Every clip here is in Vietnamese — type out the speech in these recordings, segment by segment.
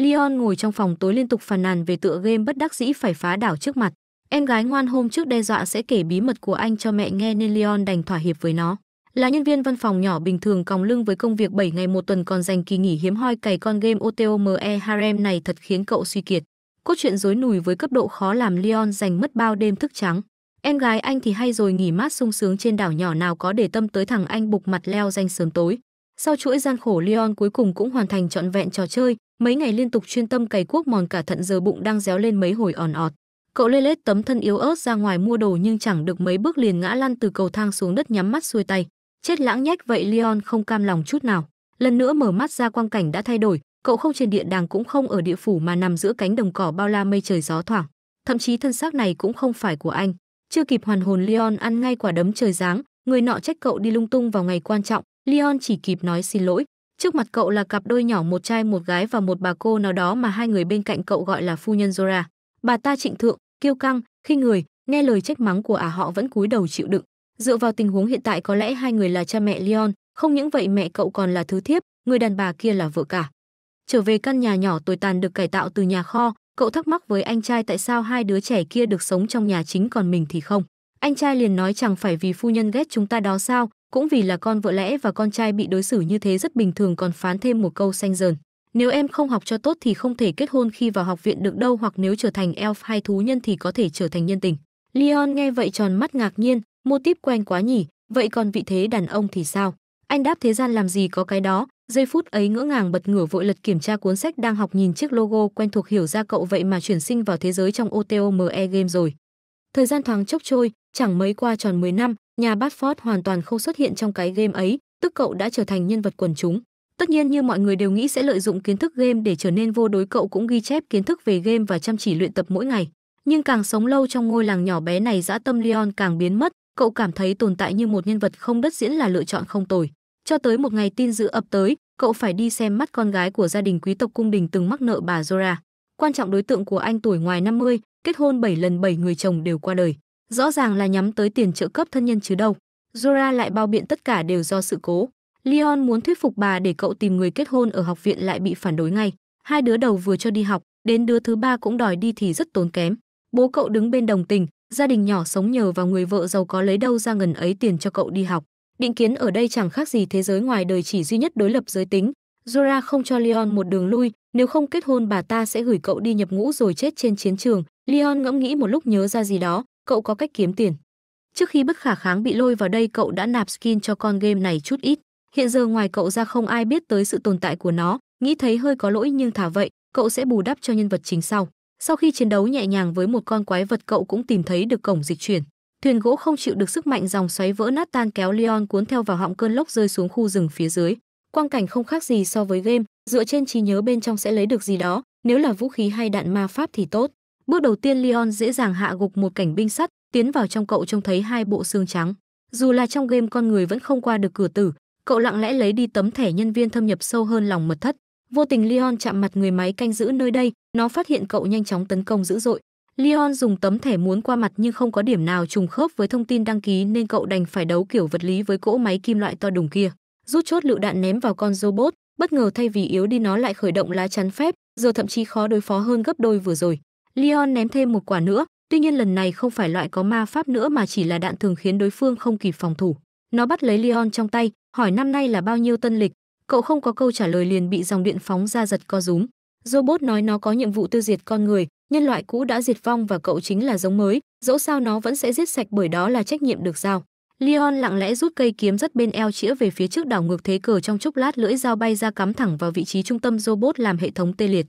Leon ngồi trong phòng tối liên tục phàn nàn về tựa game bất đắc dĩ phải phá đảo trước mặt. Em gái ngoan hôm trước đe dọa sẽ kể bí mật của anh cho mẹ nghe nên Leon đành thỏa hiệp với nó. Là nhân viên văn phòng nhỏ bình thường còng lưng với công việc 7 ngày một tuần còn dành kỳ nghỉ hiếm hoi cày con game OTOME Harem này thật khiến cậu suy kiệt. Cốt truyện rối nùi với cấp độ khó làm Leon dành mất bao đêm thức trắng. Em gái anh thì hay rồi nghỉ mát sung sướng trên đảo nhỏ nào có để tâm tới thằng anh bục mặt leo danh sớm tối. Sau chuỗi gian khổ Leon cuối cùng cũng hoàn thành trọn vẹn trò chơi, Mấy ngày liên tục chuyên tâm cày cuốc mòn cả thận giờ bụng đang réo lên mấy hồi òn ọt. Cậu lê lết tấm thân yếu ớt ra ngoài mua đồ nhưng chẳng được mấy bước liền ngã lăn từ cầu thang xuống đất nhắm mắt xuôi tay. Chết lãng nhách vậy Leon không cam lòng chút nào. Lần nữa mở mắt ra quang cảnh đã thay đổi, cậu không trên địa đàng cũng không ở địa phủ mà nằm giữa cánh đồng cỏ bao la mây trời gió thoảng. Thậm chí thân xác này cũng không phải của anh. Chưa kịp hoàn hồn Leon ăn ngay quả đấm trời giáng, người nọ trách cậu đi lung tung vào ngày quan trọng, Leon chỉ kịp nói xin lỗi. Trước mặt cậu là cặp đôi nhỏ một trai một gái và một bà cô nào đó mà hai người bên cạnh cậu gọi là phu nhân Zora. Bà ta trịnh thượng, kiêu căng, khi người, nghe lời trách mắng của ả họ vẫn cúi đầu chịu đựng. Dựa vào tình huống hiện tại có lẽ hai người là cha mẹ Leon, không những vậy mẹ cậu còn là thứ thiếp, người đàn bà kia là vợ cả. Trở về căn nhà nhỏ tồi tàn được cải tạo từ nhà kho, cậu thắc mắc với anh trai tại sao hai đứa trẻ kia được sống trong nhà chính còn mình thì không. Anh trai liền nói chẳng phải vì phu nhân ghét chúng ta đó sao, cũng vì là con vợ lẽ và con trai bị đối xử như thế rất bình thường còn phán thêm một câu xanh dờn nếu em không học cho tốt thì không thể kết hôn khi vào học viện được đâu hoặc nếu trở thành elf hay thú nhân thì có thể trở thành nhân tình leon nghe vậy tròn mắt ngạc nhiên mô típ quen quá nhỉ vậy còn vị thế đàn ông thì sao anh đáp thế gian làm gì có cái đó giây phút ấy ngỡ ngàng bật ngửa vội lật kiểm tra cuốn sách đang học nhìn chiếc logo quen thuộc hiểu ra cậu vậy mà chuyển sinh vào thế giới trong otome game rồi thời gian thoáng chốc trôi chẳng mấy qua tròn 10 năm Nhà Batford hoàn toàn không xuất hiện trong cái game ấy, tức cậu đã trở thành nhân vật quần chúng. Tất nhiên như mọi người đều nghĩ sẽ lợi dụng kiến thức game để trở nên vô đối cậu cũng ghi chép kiến thức về game và chăm chỉ luyện tập mỗi ngày. Nhưng càng sống lâu trong ngôi làng nhỏ bé này dã tâm Leon càng biến mất, cậu cảm thấy tồn tại như một nhân vật không đất diễn là lựa chọn không tồi. Cho tới một ngày tin dữ ập tới, cậu phải đi xem mắt con gái của gia đình quý tộc cung đình từng mắc nợ bà Zora. Quan trọng đối tượng của anh tuổi ngoài 50, kết hôn 7 lần 7 người chồng đều qua đời rõ ràng là nhắm tới tiền trợ cấp thân nhân chứ đâu. Zora lại bao biện tất cả đều do sự cố. Leon muốn thuyết phục bà để cậu tìm người kết hôn ở học viện lại bị phản đối ngay. Hai đứa đầu vừa cho đi học, đến đứa thứ ba cũng đòi đi thì rất tốn kém. Bố cậu đứng bên đồng tình, gia đình nhỏ sống nhờ vào người vợ giàu có lấy đâu ra ngần ấy tiền cho cậu đi học. Định kiến ở đây chẳng khác gì thế giới ngoài đời chỉ duy nhất đối lập giới tính. Zora không cho Leon một đường lui, nếu không kết hôn bà ta sẽ gửi cậu đi nhập ngũ rồi chết trên chiến trường. Leon ngẫm nghĩ một lúc nhớ ra gì đó, cậu có cách kiếm tiền. Trước khi bất khả kháng bị lôi vào đây cậu đã nạp skin cho con game này chút ít, hiện giờ ngoài cậu ra không ai biết tới sự tồn tại của nó, nghĩ thấy hơi có lỗi nhưng thả vậy, cậu sẽ bù đắp cho nhân vật chính sau. Sau khi chiến đấu nhẹ nhàng với một con quái vật cậu cũng tìm thấy được cổng dịch chuyển. Thuyền gỗ không chịu được sức mạnh dòng xoáy vỡ nát tan kéo Leon cuốn theo vào họng cơn lốc rơi xuống khu rừng phía dưới. Quang cảnh không khác gì so với game, dựa trên trí nhớ bên trong sẽ lấy được gì đó, nếu là vũ khí hay đạn ma pháp thì tốt. Bước đầu tiên Leon dễ dàng hạ gục một cảnh binh sắt, tiến vào trong cậu trông thấy hai bộ xương trắng. Dù là trong game con người vẫn không qua được cửa tử, cậu lặng lẽ lấy đi tấm thẻ nhân viên thâm nhập sâu hơn lòng mật thất. Vô tình Leon chạm mặt người máy canh giữ nơi đây, nó phát hiện cậu nhanh chóng tấn công dữ dội. Leon dùng tấm thẻ muốn qua mặt nhưng không có điểm nào trùng khớp với thông tin đăng ký nên cậu đành phải đấu kiểu vật lý với cỗ máy kim loại to đùng kia. Rút chốt lựu đạn ném vào con robot, bất ngờ thay vì yếu đi nó lại khởi động lá chắn phép, giờ thậm chí khó đối phó hơn gấp đôi vừa rồi. Leon ném thêm một quả nữa, tuy nhiên lần này không phải loại có ma pháp nữa mà chỉ là đạn thường khiến đối phương không kịp phòng thủ. Nó bắt lấy Leon trong tay, hỏi năm nay là bao nhiêu tân lịch. Cậu không có câu trả lời liền bị dòng điện phóng ra giật co rúm. Robot nói nó có nhiệm vụ tiêu diệt con người, nhân loại cũ đã diệt vong và cậu chính là giống mới, dẫu sao nó vẫn sẽ giết sạch bởi đó là trách nhiệm được giao. Leon lặng lẽ rút cây kiếm rất bên eo chĩa về phía trước đảo ngược thế cờ trong chốc lát lưỡi dao bay ra cắm thẳng vào vị trí trung tâm robot làm hệ thống tê liệt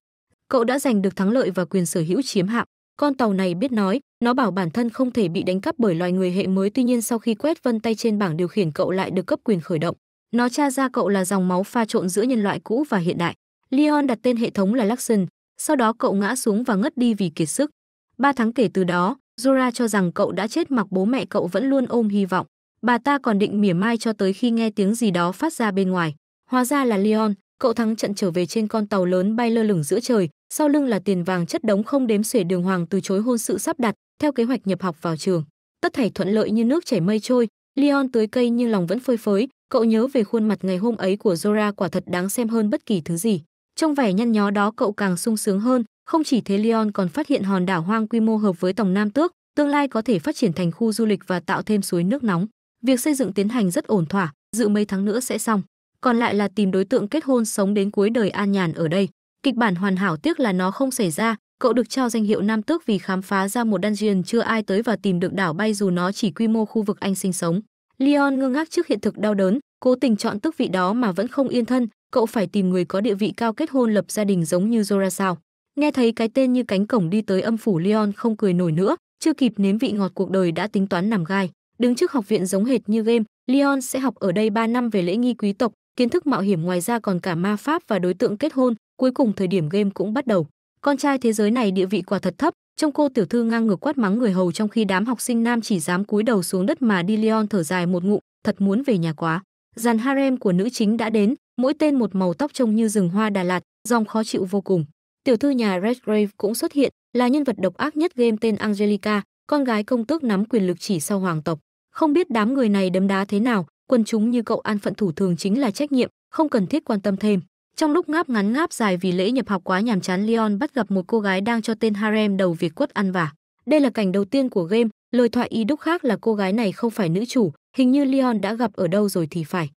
cậu đã giành được thắng lợi và quyền sở hữu chiếm hạm. Con tàu này biết nói, nó bảo bản thân không thể bị đánh cắp bởi loài người hệ mới, tuy nhiên sau khi quét vân tay trên bảng điều khiển cậu lại được cấp quyền khởi động. Nó tra ra cậu là dòng máu pha trộn giữa nhân loại cũ và hiện đại. Leon đặt tên hệ thống là Luxon, sau đó cậu ngã xuống và ngất đi vì kiệt sức. Ba tháng kể từ đó, Zora cho rằng cậu đã chết mặc bố mẹ cậu vẫn luôn ôm hy vọng. Bà ta còn định mỉa mai cho tới khi nghe tiếng gì đó phát ra bên ngoài. Hóa ra là Leon, cậu thắng trận trở về trên con tàu lớn bay lơ lửng giữa trời, sau lưng là tiền vàng chất đống không đếm xuể đường hoàng từ chối hôn sự sắp đặt theo kế hoạch nhập học vào trường tất thảy thuận lợi như nước chảy mây trôi leon tưới cây nhưng lòng vẫn phơi phới cậu nhớ về khuôn mặt ngày hôm ấy của zora quả thật đáng xem hơn bất kỳ thứ gì trong vẻ nhăn nhó đó cậu càng sung sướng hơn không chỉ thế leon còn phát hiện hòn đảo hoang quy mô hợp với tổng nam tước tương lai có thể phát triển thành khu du lịch và tạo thêm suối nước nóng việc xây dựng tiến hành rất ổn thỏa dự mấy tháng nữa sẽ xong còn lại là tìm đối tượng kết hôn sống đến cuối đời an nhàn ở đây kịch bản hoàn hảo tiếc là nó không xảy ra cậu được trao danh hiệu nam tước vì khám phá ra một dungeon chưa ai tới và tìm được đảo bay dù nó chỉ quy mô khu vực anh sinh sống leon ngơ ngác trước hiện thực đau đớn cố tình chọn tước vị đó mà vẫn không yên thân cậu phải tìm người có địa vị cao kết hôn lập gia đình giống như zora sao nghe thấy cái tên như cánh cổng đi tới âm phủ leon không cười nổi nữa chưa kịp nếm vị ngọt cuộc đời đã tính toán nằm gai đứng trước học viện giống hệt như game leon sẽ học ở đây 3 năm về lễ nghi quý tộc kiến thức mạo hiểm ngoài ra còn cả ma pháp và đối tượng kết hôn Cuối cùng thời điểm game cũng bắt đầu, con trai thế giới này địa vị quả thật thấp, trong cô tiểu thư ngang ngược quát mắng người hầu trong khi đám học sinh nam chỉ dám cúi đầu xuống đất mà đi Leon thở dài một ngụm, thật muốn về nhà quá. Dàn harem của nữ chính đã đến, mỗi tên một màu tóc trông như rừng hoa Đà Lạt, dòng khó chịu vô cùng. Tiểu thư nhà Redgrave cũng xuất hiện, là nhân vật độc ác nhất game tên Angelica, con gái công tước nắm quyền lực chỉ sau hoàng tộc. Không biết đám người này đấm đá thế nào, quân chúng như cậu an phận thủ thường chính là trách nhiệm, không cần thiết quan tâm thêm. Trong lúc ngáp ngắn ngáp dài vì lễ nhập học quá nhàm chán Leon bắt gặp một cô gái đang cho tên harem đầu việc quất ăn vả. Đây là cảnh đầu tiên của game, lời thoại ý đúc khác là cô gái này không phải nữ chủ, hình như Leon đã gặp ở đâu rồi thì phải.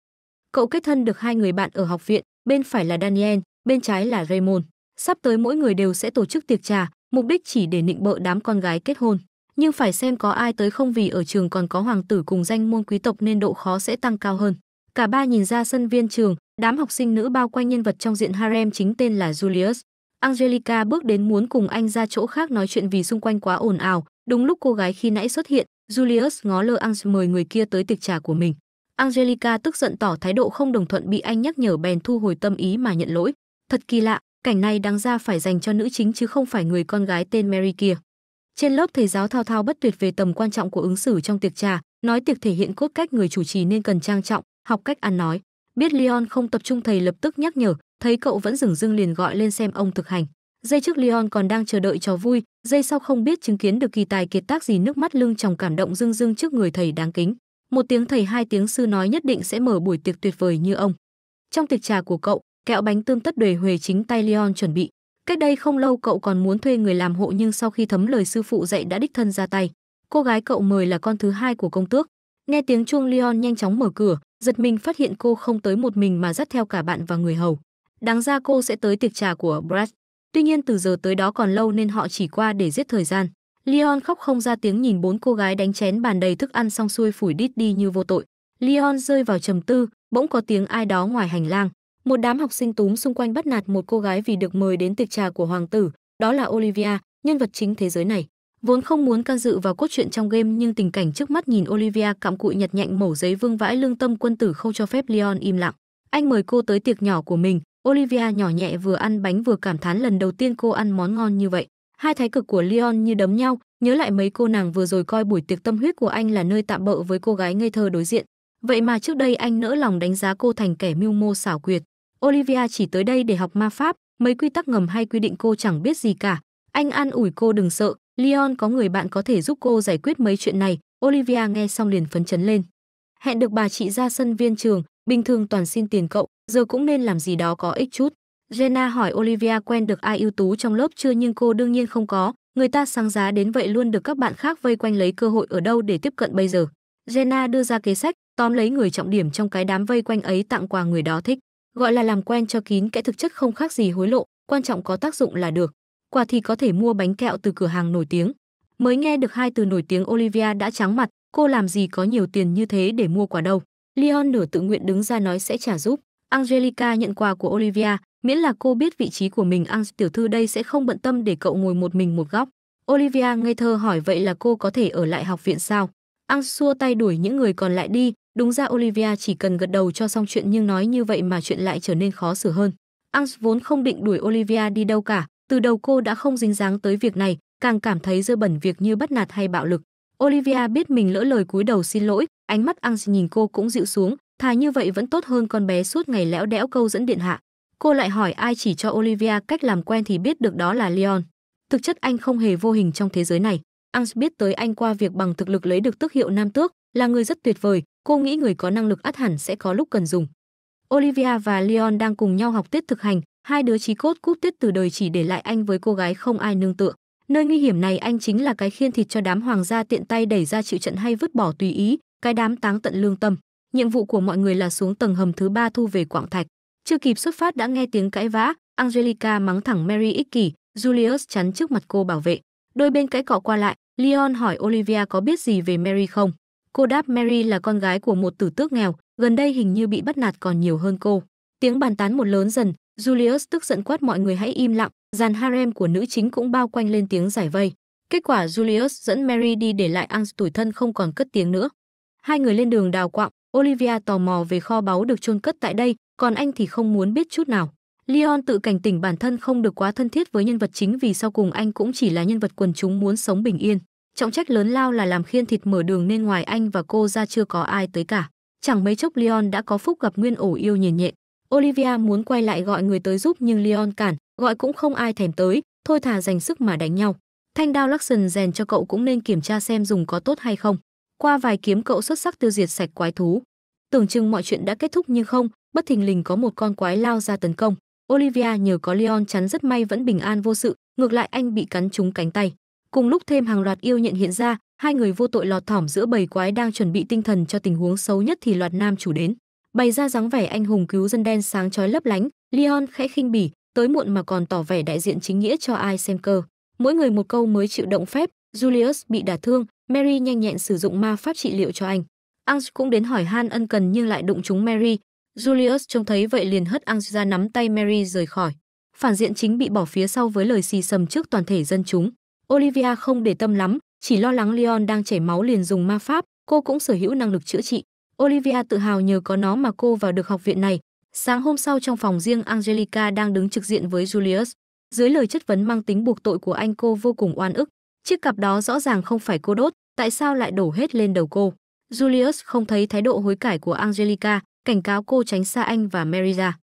Cậu kết thân được hai người bạn ở học viện, bên phải là Daniel, bên trái là Raymond. Sắp tới mỗi người đều sẽ tổ chức tiệc trà, mục đích chỉ để nịnh bợ đám con gái kết hôn. Nhưng phải xem có ai tới không vì ở trường còn có hoàng tử cùng danh môn quý tộc nên độ khó sẽ tăng cao hơn. Cả ba nhìn ra sân viên trường, Đám học sinh nữ bao quanh nhân vật trong diện harem chính tên là Julius. Angelica bước đến muốn cùng anh ra chỗ khác nói chuyện vì xung quanh quá ồn ào. Đúng lúc cô gái khi nãy xuất hiện, Julius ngó lơ Ang mời người kia tới tiệc trà của mình. Angelica tức giận tỏ thái độ không đồng thuận bị anh nhắc nhở bèn thu hồi tâm ý mà nhận lỗi. Thật kỳ lạ, cảnh này đáng ra phải dành cho nữ chính chứ không phải người con gái tên Mary kia. Trên lớp thầy giáo thao thao bất tuyệt về tầm quan trọng của ứng xử trong tiệc trà, nói tiệc thể hiện cốt cách người chủ trì nên cần trang trọng, học cách ăn nói biết Leon không tập trung thầy lập tức nhắc nhở, thấy cậu vẫn dừng dưng liền gọi lên xem ông thực hành. Giây trước Leon còn đang chờ đợi trò vui, giây sau không biết chứng kiến được kỳ tài kiệt tác gì nước mắt lưng trong cảm động dưng dưng trước người thầy đáng kính. Một tiếng thầy hai tiếng sư nói nhất định sẽ mở buổi tiệc tuyệt vời như ông. Trong tiệc trà của cậu, kẹo bánh tương tất đầy huề chính tay Leon chuẩn bị. Cách đây không lâu cậu còn muốn thuê người làm hộ nhưng sau khi thấm lời sư phụ dạy đã đích thân ra tay. Cô gái cậu mời là con thứ hai của công tước. Nghe tiếng chuông Leon nhanh chóng mở cửa, giật mình phát hiện cô không tới một mình mà dắt theo cả bạn và người hầu. Đáng ra cô sẽ tới tiệc trà của Brad. Tuy nhiên từ giờ tới đó còn lâu nên họ chỉ qua để giết thời gian. Leon khóc không ra tiếng nhìn bốn cô gái đánh chén bàn đầy thức ăn xong xuôi phủi đít đi như vô tội. Leon rơi vào trầm tư, bỗng có tiếng ai đó ngoài hành lang. Một đám học sinh túm xung quanh bắt nạt một cô gái vì được mời đến tiệc trà của hoàng tử, đó là Olivia, nhân vật chính thế giới này. Vốn không muốn can dự vào cốt truyện trong game nhưng tình cảnh trước mắt nhìn Olivia cặm cụi nhặt nhạnh mẩu giấy vương vãi lương tâm quân tử không cho phép Leon im lặng. Anh mời cô tới tiệc nhỏ của mình, Olivia nhỏ nhẹ vừa ăn bánh vừa cảm thán lần đầu tiên cô ăn món ngon như vậy. Hai thái cực của Leon như đấm nhau, nhớ lại mấy cô nàng vừa rồi coi buổi tiệc tâm huyết của anh là nơi tạm bợ với cô gái ngây thơ đối diện. Vậy mà trước đây anh nỡ lòng đánh giá cô thành kẻ mưu mô xảo quyệt. Olivia chỉ tới đây để học ma pháp, mấy quy tắc ngầm hay quy định cô chẳng biết gì cả. Anh an ủi cô đừng sợ, Leon có người bạn có thể giúp cô giải quyết mấy chuyện này, Olivia nghe xong liền phấn chấn lên. Hẹn được bà chị ra sân viên trường, bình thường toàn xin tiền cậu, giờ cũng nên làm gì đó có ích chút. Jenna hỏi Olivia quen được ai ưu tú trong lớp chưa nhưng cô đương nhiên không có, người ta sáng giá đến vậy luôn được các bạn khác vây quanh lấy cơ hội ở đâu để tiếp cận bây giờ. Jenna đưa ra kế sách, tóm lấy người trọng điểm trong cái đám vây quanh ấy tặng quà người đó thích. Gọi là làm quen cho kín Kẻ thực chất không khác gì hối lộ, quan trọng có tác dụng là được. Quà thì có thể mua bánh kẹo từ cửa hàng nổi tiếng. Mới nghe được hai từ nổi tiếng Olivia đã trắng mặt, cô làm gì có nhiều tiền như thế để mua quà đâu. Leon nửa tự nguyện đứng ra nói sẽ trả giúp. Angelica nhận quà của Olivia, miễn là cô biết vị trí của mình Ang tiểu thư đây sẽ không bận tâm để cậu ngồi một mình một góc. Olivia ngây thơ hỏi vậy là cô có thể ở lại học viện sao? Ang xua tay đuổi những người còn lại đi, đúng ra Olivia chỉ cần gật đầu cho xong chuyện nhưng nói như vậy mà chuyện lại trở nên khó xử hơn. Ang vốn không định đuổi Olivia đi đâu cả, từ đầu cô đã không dính dáng tới việc này, càng cảm thấy dơ bẩn việc như bắt nạt hay bạo lực. Olivia biết mình lỡ lời cúi đầu xin lỗi, ánh mắt Ange nhìn cô cũng dịu xuống, thà như vậy vẫn tốt hơn con bé suốt ngày lẽo đẽo câu dẫn điện hạ. Cô lại hỏi ai chỉ cho Olivia cách làm quen thì biết được đó là Leon. Thực chất anh không hề vô hình trong thế giới này. Ange biết tới anh qua việc bằng thực lực lấy được tước hiệu nam tước, là người rất tuyệt vời, cô nghĩ người có năng lực át hẳn sẽ có lúc cần dùng. Olivia và Leon đang cùng nhau học tiết thực hành, hai đứa trí cốt cúp tiết từ đời chỉ để lại anh với cô gái không ai nương tựa. Nơi nguy hiểm này anh chính là cái khiên thịt cho đám hoàng gia tiện tay đẩy ra chịu trận hay vứt bỏ tùy ý, cái đám táng tận lương tâm. Nhiệm vụ của mọi người là xuống tầng hầm thứ ba thu về quảng thạch. Chưa kịp xuất phát đã nghe tiếng cãi vã, Angelica mắng thẳng Mary ích kỷ, Julius chắn trước mặt cô bảo vệ. Đôi bên cãi cọ qua lại, Leon hỏi Olivia có biết gì về Mary không. Cô đáp Mary là con gái của một tử tước nghèo, gần đây hình như bị bắt nạt còn nhiều hơn cô. Tiếng bàn tán một lớn dần, Julius tức giận quát mọi người hãy im lặng, dàn harem của nữ chính cũng bao quanh lên tiếng giải vây. Kết quả Julius dẫn Mary đi để lại Ang tuổi thân không còn cất tiếng nữa. Hai người lên đường đào quạng, Olivia tò mò về kho báu được chôn cất tại đây, còn anh thì không muốn biết chút nào. Leon tự cảnh tỉnh bản thân không được quá thân thiết với nhân vật chính vì sau cùng anh cũng chỉ là nhân vật quần chúng muốn sống bình yên. Trọng trách lớn lao là làm khiên thịt mở đường nên ngoài anh và cô ra chưa có ai tới cả. Chẳng mấy chốc Leon đã có phúc gặp nguyên ổ yêu nhìn nhẹ. Olivia muốn quay lại gọi người tới giúp nhưng Leon cản, gọi cũng không ai thèm tới, thôi thà dành sức mà đánh nhau. Thanh đao Luxon rèn cho cậu cũng nên kiểm tra xem dùng có tốt hay không. Qua vài kiếm cậu xuất sắc tiêu diệt sạch quái thú. Tưởng chừng mọi chuyện đã kết thúc nhưng không, bất thình lình có một con quái lao ra tấn công. Olivia nhờ có Leon chắn rất may vẫn bình an vô sự, ngược lại anh bị cắn trúng cánh tay. Cùng lúc thêm hàng loạt yêu nhận hiện ra, hai người vô tội lọt thỏm giữa bầy quái đang chuẩn bị tinh thần cho tình huống xấu nhất thì loạt nam chủ đến bày ra dáng vẻ anh hùng cứu dân đen sáng chói lấp lánh leon khẽ khinh bỉ tới muộn mà còn tỏ vẻ đại diện chính nghĩa cho ai xem cơ mỗi người một câu mới chịu động phép julius bị đả thương mary nhanh nhẹn sử dụng ma pháp trị liệu cho anh Ang cũng đến hỏi han ân cần nhưng lại đụng trúng Mary. Julius trông thấy vậy liền hất Ang ra nắm tay Mary rời khỏi. Phản diện chính bị bỏ phía sau với lời xì xầm trước toàn thể dân chúng. Olivia không để tâm lắm, chỉ lo lắng Leon đang chảy máu liền dùng ma pháp, cô cũng sở hữu năng lực chữa trị. Olivia tự hào nhờ có nó mà cô vào được học viện này. Sáng hôm sau trong phòng riêng Angelica đang đứng trực diện với Julius. Dưới lời chất vấn mang tính buộc tội của anh cô vô cùng oan ức. Chiếc cặp đó rõ ràng không phải cô đốt, tại sao lại đổ hết lên đầu cô? Julius không thấy thái độ hối cải của Angelica, cảnh cáo cô tránh xa anh và Merida.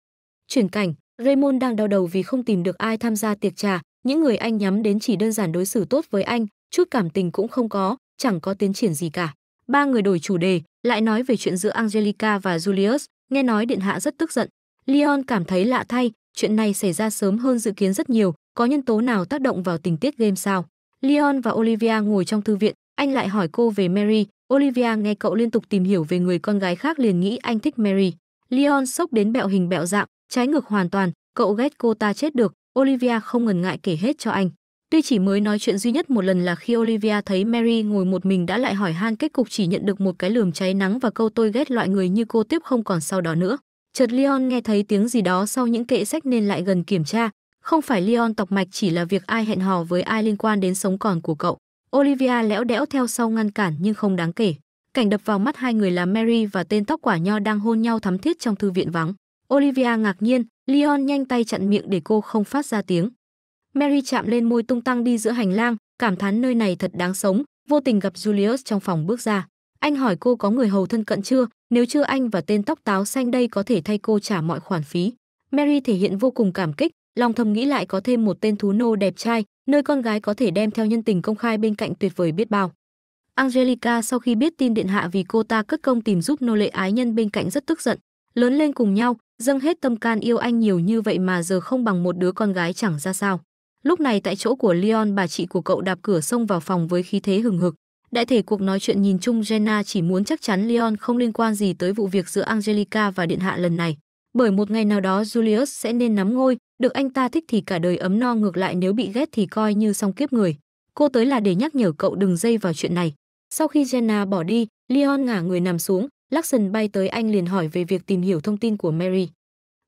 Chuyển cảnh, Raymond đang đau đầu vì không tìm được ai tham gia tiệc trà, những người anh nhắm đến chỉ đơn giản đối xử tốt với anh, chút cảm tình cũng không có, chẳng có tiến triển gì cả. Ba người đổi chủ đề, lại nói về chuyện giữa Angelica và Julius, nghe nói điện hạ rất tức giận. Leon cảm thấy lạ thay, chuyện này xảy ra sớm hơn dự kiến rất nhiều, có nhân tố nào tác động vào tình tiết game sao? Leon và Olivia ngồi trong thư viện, anh lại hỏi cô về Mary, Olivia nghe cậu liên tục tìm hiểu về người con gái khác liền nghĩ anh thích Mary. Leon sốc đến bẹo hình bẹo dạng, trái ngược hoàn toàn, cậu ghét cô ta chết được, Olivia không ngần ngại kể hết cho anh. Tuy chỉ mới nói chuyện duy nhất một lần là khi Olivia thấy Mary ngồi một mình đã lại hỏi han kết cục chỉ nhận được một cái lườm cháy nắng và câu tôi ghét loại người như cô tiếp không còn sau đó nữa. Chợt Leon nghe thấy tiếng gì đó sau những kệ sách nên lại gần kiểm tra. Không phải Leon tọc mạch chỉ là việc ai hẹn hò với ai liên quan đến sống còn của cậu. Olivia lẽo đẽo theo sau ngăn cản nhưng không đáng kể. Cảnh đập vào mắt hai người là Mary và tên tóc quả nho đang hôn nhau thắm thiết trong thư viện vắng. Olivia ngạc nhiên, Leon nhanh tay chặn miệng để cô không phát ra tiếng. Mary chạm lên môi tung tăng đi giữa hành lang, cảm thán nơi này thật đáng sống, vô tình gặp Julius trong phòng bước ra. Anh hỏi cô có người hầu thân cận chưa, nếu chưa anh và tên tóc táo xanh đây có thể thay cô trả mọi khoản phí. Mary thể hiện vô cùng cảm kích, lòng thầm nghĩ lại có thêm một tên thú nô đẹp trai, nơi con gái có thể đem theo nhân tình công khai bên cạnh tuyệt vời biết bao. Angelica sau khi biết tin điện hạ vì cô ta cất công tìm giúp nô lệ ái nhân bên cạnh rất tức giận, lớn lên cùng nhau, dâng hết tâm can yêu anh nhiều như vậy mà giờ không bằng một đứa con gái chẳng ra sao. Lúc này tại chỗ của Leon bà chị của cậu đạp cửa xông vào phòng với khí thế hừng hực. Đại thể cuộc nói chuyện nhìn chung Jenna chỉ muốn chắc chắn Leon không liên quan gì tới vụ việc giữa Angelica và Điện Hạ lần này. Bởi một ngày nào đó Julius sẽ nên nắm ngôi, được anh ta thích thì cả đời ấm no ngược lại nếu bị ghét thì coi như xong kiếp người. Cô tới là để nhắc nhở cậu đừng dây vào chuyện này. Sau khi Jenna bỏ đi, Leon ngả người nằm xuống, Lawson bay tới anh liền hỏi về việc tìm hiểu thông tin của Mary.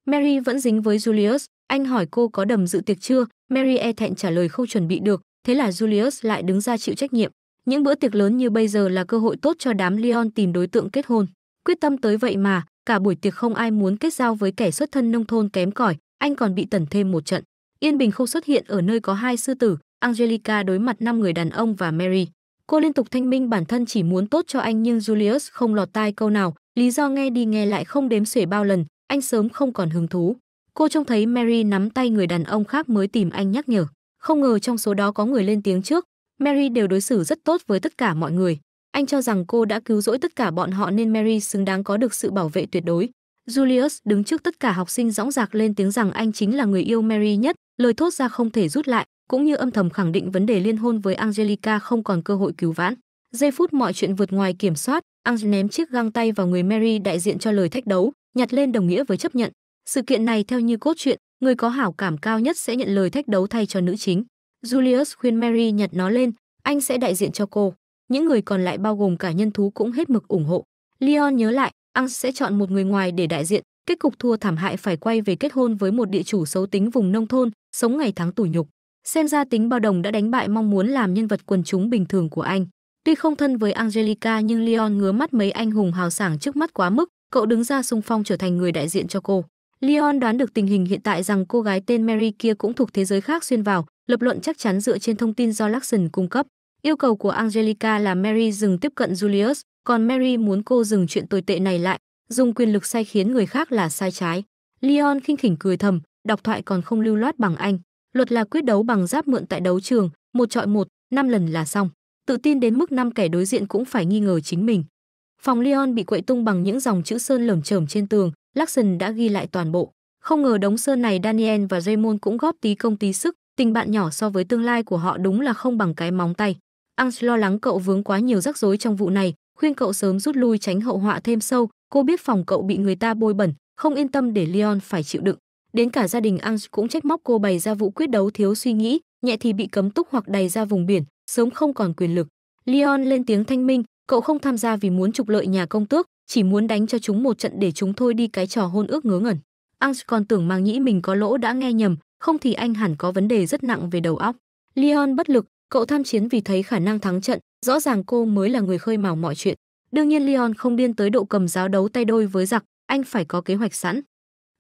Mary vẫn dính với Julius, anh hỏi cô có đầm dự tiệc chưa, Mary e thẹn trả lời không chuẩn bị được, thế là Julius lại đứng ra chịu trách nhiệm. Những bữa tiệc lớn như bây giờ là cơ hội tốt cho đám Leon tìm đối tượng kết hôn. Quyết tâm tới vậy mà, cả buổi tiệc không ai muốn kết giao với kẻ xuất thân nông thôn kém cỏi, anh còn bị tẩn thêm một trận. Yên bình không xuất hiện ở nơi có hai sư tử, Angelica đối mặt năm người đàn ông và Mary. Cô liên tục thanh minh bản thân chỉ muốn tốt cho anh nhưng Julius không lọt tai câu nào, lý do nghe đi nghe lại không đếm xuể bao lần, anh sớm không còn hứng thú. Cô trông thấy Mary nắm tay người đàn ông khác mới tìm anh nhắc nhở. Không ngờ trong số đó có người lên tiếng trước. Mary đều đối xử rất tốt với tất cả mọi người. Anh cho rằng cô đã cứu rỗi tất cả bọn họ nên Mary xứng đáng có được sự bảo vệ tuyệt đối. Julius đứng trước tất cả học sinh dõng dạc lên tiếng rằng anh chính là người yêu Mary nhất, lời thốt ra không thể rút lại, cũng như âm thầm khẳng định vấn đề liên hôn với Angelica không còn cơ hội cứu vãn. Giây phút mọi chuyện vượt ngoài kiểm soát, Ang ném chiếc găng tay vào người Mary đại diện cho lời thách đấu, nhặt lên đồng nghĩa với chấp nhận, sự kiện này theo như cốt truyện, người có hảo cảm cao nhất sẽ nhận lời thách đấu thay cho nữ chính. Julius khuyên Mary nhặt nó lên, anh sẽ đại diện cho cô. Những người còn lại bao gồm cả nhân thú cũng hết mực ủng hộ. Leon nhớ lại, anh sẽ chọn một người ngoài để đại diện, kết cục thua thảm hại phải quay về kết hôn với một địa chủ xấu tính vùng nông thôn, sống ngày tháng tủ nhục. Xem ra tính bao đồng đã đánh bại mong muốn làm nhân vật quần chúng bình thường của anh. Tuy không thân với Angelica nhưng Leon ngứa mắt mấy anh hùng hào sảng trước mắt quá mức, cậu đứng ra xung phong trở thành người đại diện cho cô. Leon đoán được tình hình hiện tại rằng cô gái tên Mary kia cũng thuộc thế giới khác xuyên vào, lập luận chắc chắn dựa trên thông tin do Lawson cung cấp. Yêu cầu của Angelica là Mary dừng tiếp cận Julius, còn Mary muốn cô dừng chuyện tồi tệ này lại, dùng quyền lực sai khiến người khác là sai trái. Leon khinh khỉnh cười thầm, đọc thoại còn không lưu loát bằng anh. Luật là quyết đấu bằng giáp mượn tại đấu trường, một trọi một, năm lần là xong. Tự tin đến mức năm kẻ đối diện cũng phải nghi ngờ chính mình. Phòng Leon bị quậy tung bằng những dòng chữ sơn lởm chởm trên tường, Larson đã ghi lại toàn bộ. Không ngờ đống sơn này Daniel và Raymond cũng góp tí công tí sức, tình bạn nhỏ so với tương lai của họ đúng là không bằng cái móng tay. Ange lo lắng cậu vướng quá nhiều rắc rối trong vụ này, khuyên cậu sớm rút lui tránh hậu họa thêm sâu, cô biết phòng cậu bị người ta bôi bẩn, không yên tâm để Leon phải chịu đựng. Đến cả gia đình Ange cũng trách móc cô bày ra vụ quyết đấu thiếu suy nghĩ, nhẹ thì bị cấm túc hoặc đầy ra vùng biển, sớm không còn quyền lực. Leon lên tiếng thanh minh, Cậu không tham gia vì muốn trục lợi nhà công tước, chỉ muốn đánh cho chúng một trận để chúng thôi đi cái trò hôn ước ngớ ngẩn. Ang còn tưởng mang nhĩ mình có lỗ đã nghe nhầm, không thì anh hẳn có vấn đề rất nặng về đầu óc. Leon bất lực, cậu tham chiến vì thấy khả năng thắng trận, rõ ràng cô mới là người khơi mào mọi chuyện. Đương nhiên Leon không điên tới độ cầm giáo đấu tay đôi với giặc, anh phải có kế hoạch sẵn.